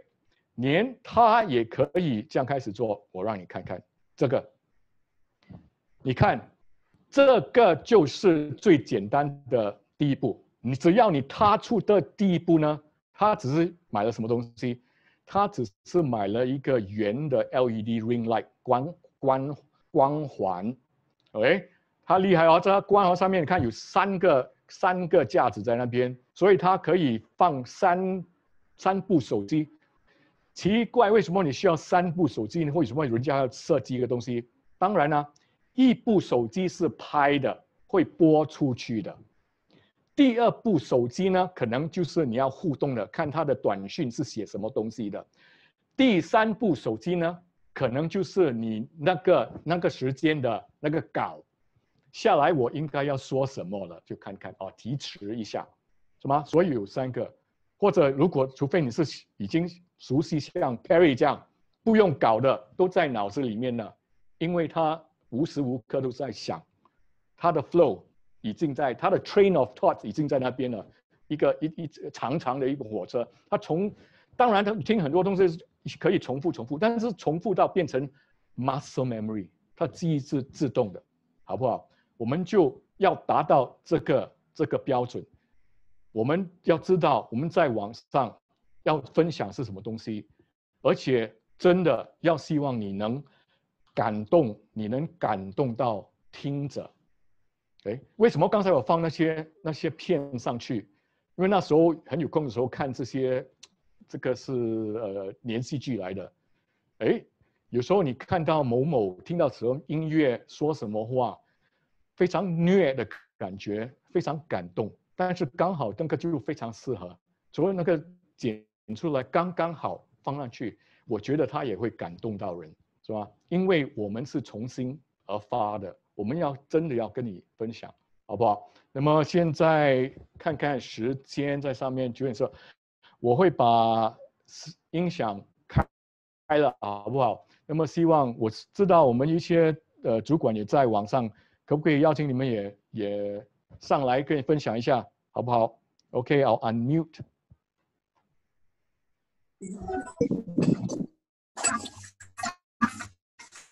连他也可以这样开始做，我让你看看这个。你看，这个就是最简单的第一步。你只要你踏出的第一步呢，他只是买了什么东西？他只是买了一个圆的 LED ring light 光光光环，OK？他厉害哦，在他光环上面看有三个三个架子在那边，所以它可以放三三部手机。奇怪，为什么你需要三部手机为什么人家要设计一个东西？当然呢。一部手机是拍的，会播出去的。第二部手机呢，可能就是你要互动的，看他的短讯是写什么东西的。第三部手机呢，可能就是你那个那个时间的那个稿下来，我应该要说什么了，就看看啊，提示一下，什么？所以有三个，或者如果除非你是已经熟悉像 Perry 这样不用稿的，都在脑子里面呢，因为他。无时无刻都在想，他的 flow 已经在他的 train of thought 已经在那边了，一个一一长长的一个火车。他从当然他听很多东西可以重复重复，但是重复到变成 muscle memory，他记忆是自动的，好不好？我们就要达到这个这个标准。我们要知道，我们在网上要分享是什么东西，而且真的要希望你能。感动，你能感动到听着？哎，为什么刚才我放那些那些片上去？因为那时候很有空的时候看这些，这个是呃连续剧来的。哎，有时候你看到某某听到什么音乐说什么话，非常虐的感觉，非常感动。但是刚好登个就非常适合，所以那个剪出来刚刚好放上去，我觉得他也会感动到人。是吧？因为我们是重新而发的，我们要真的要跟你分享，好不好？那么现在看看时间在上面九点说，我会把音响开开了，好不好？那么希望我知道我们一些呃主管也在网上，可不可以邀请你们也也上来跟你分享一下，好不好？OK，好，Unmute。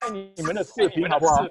你们的视频好不好？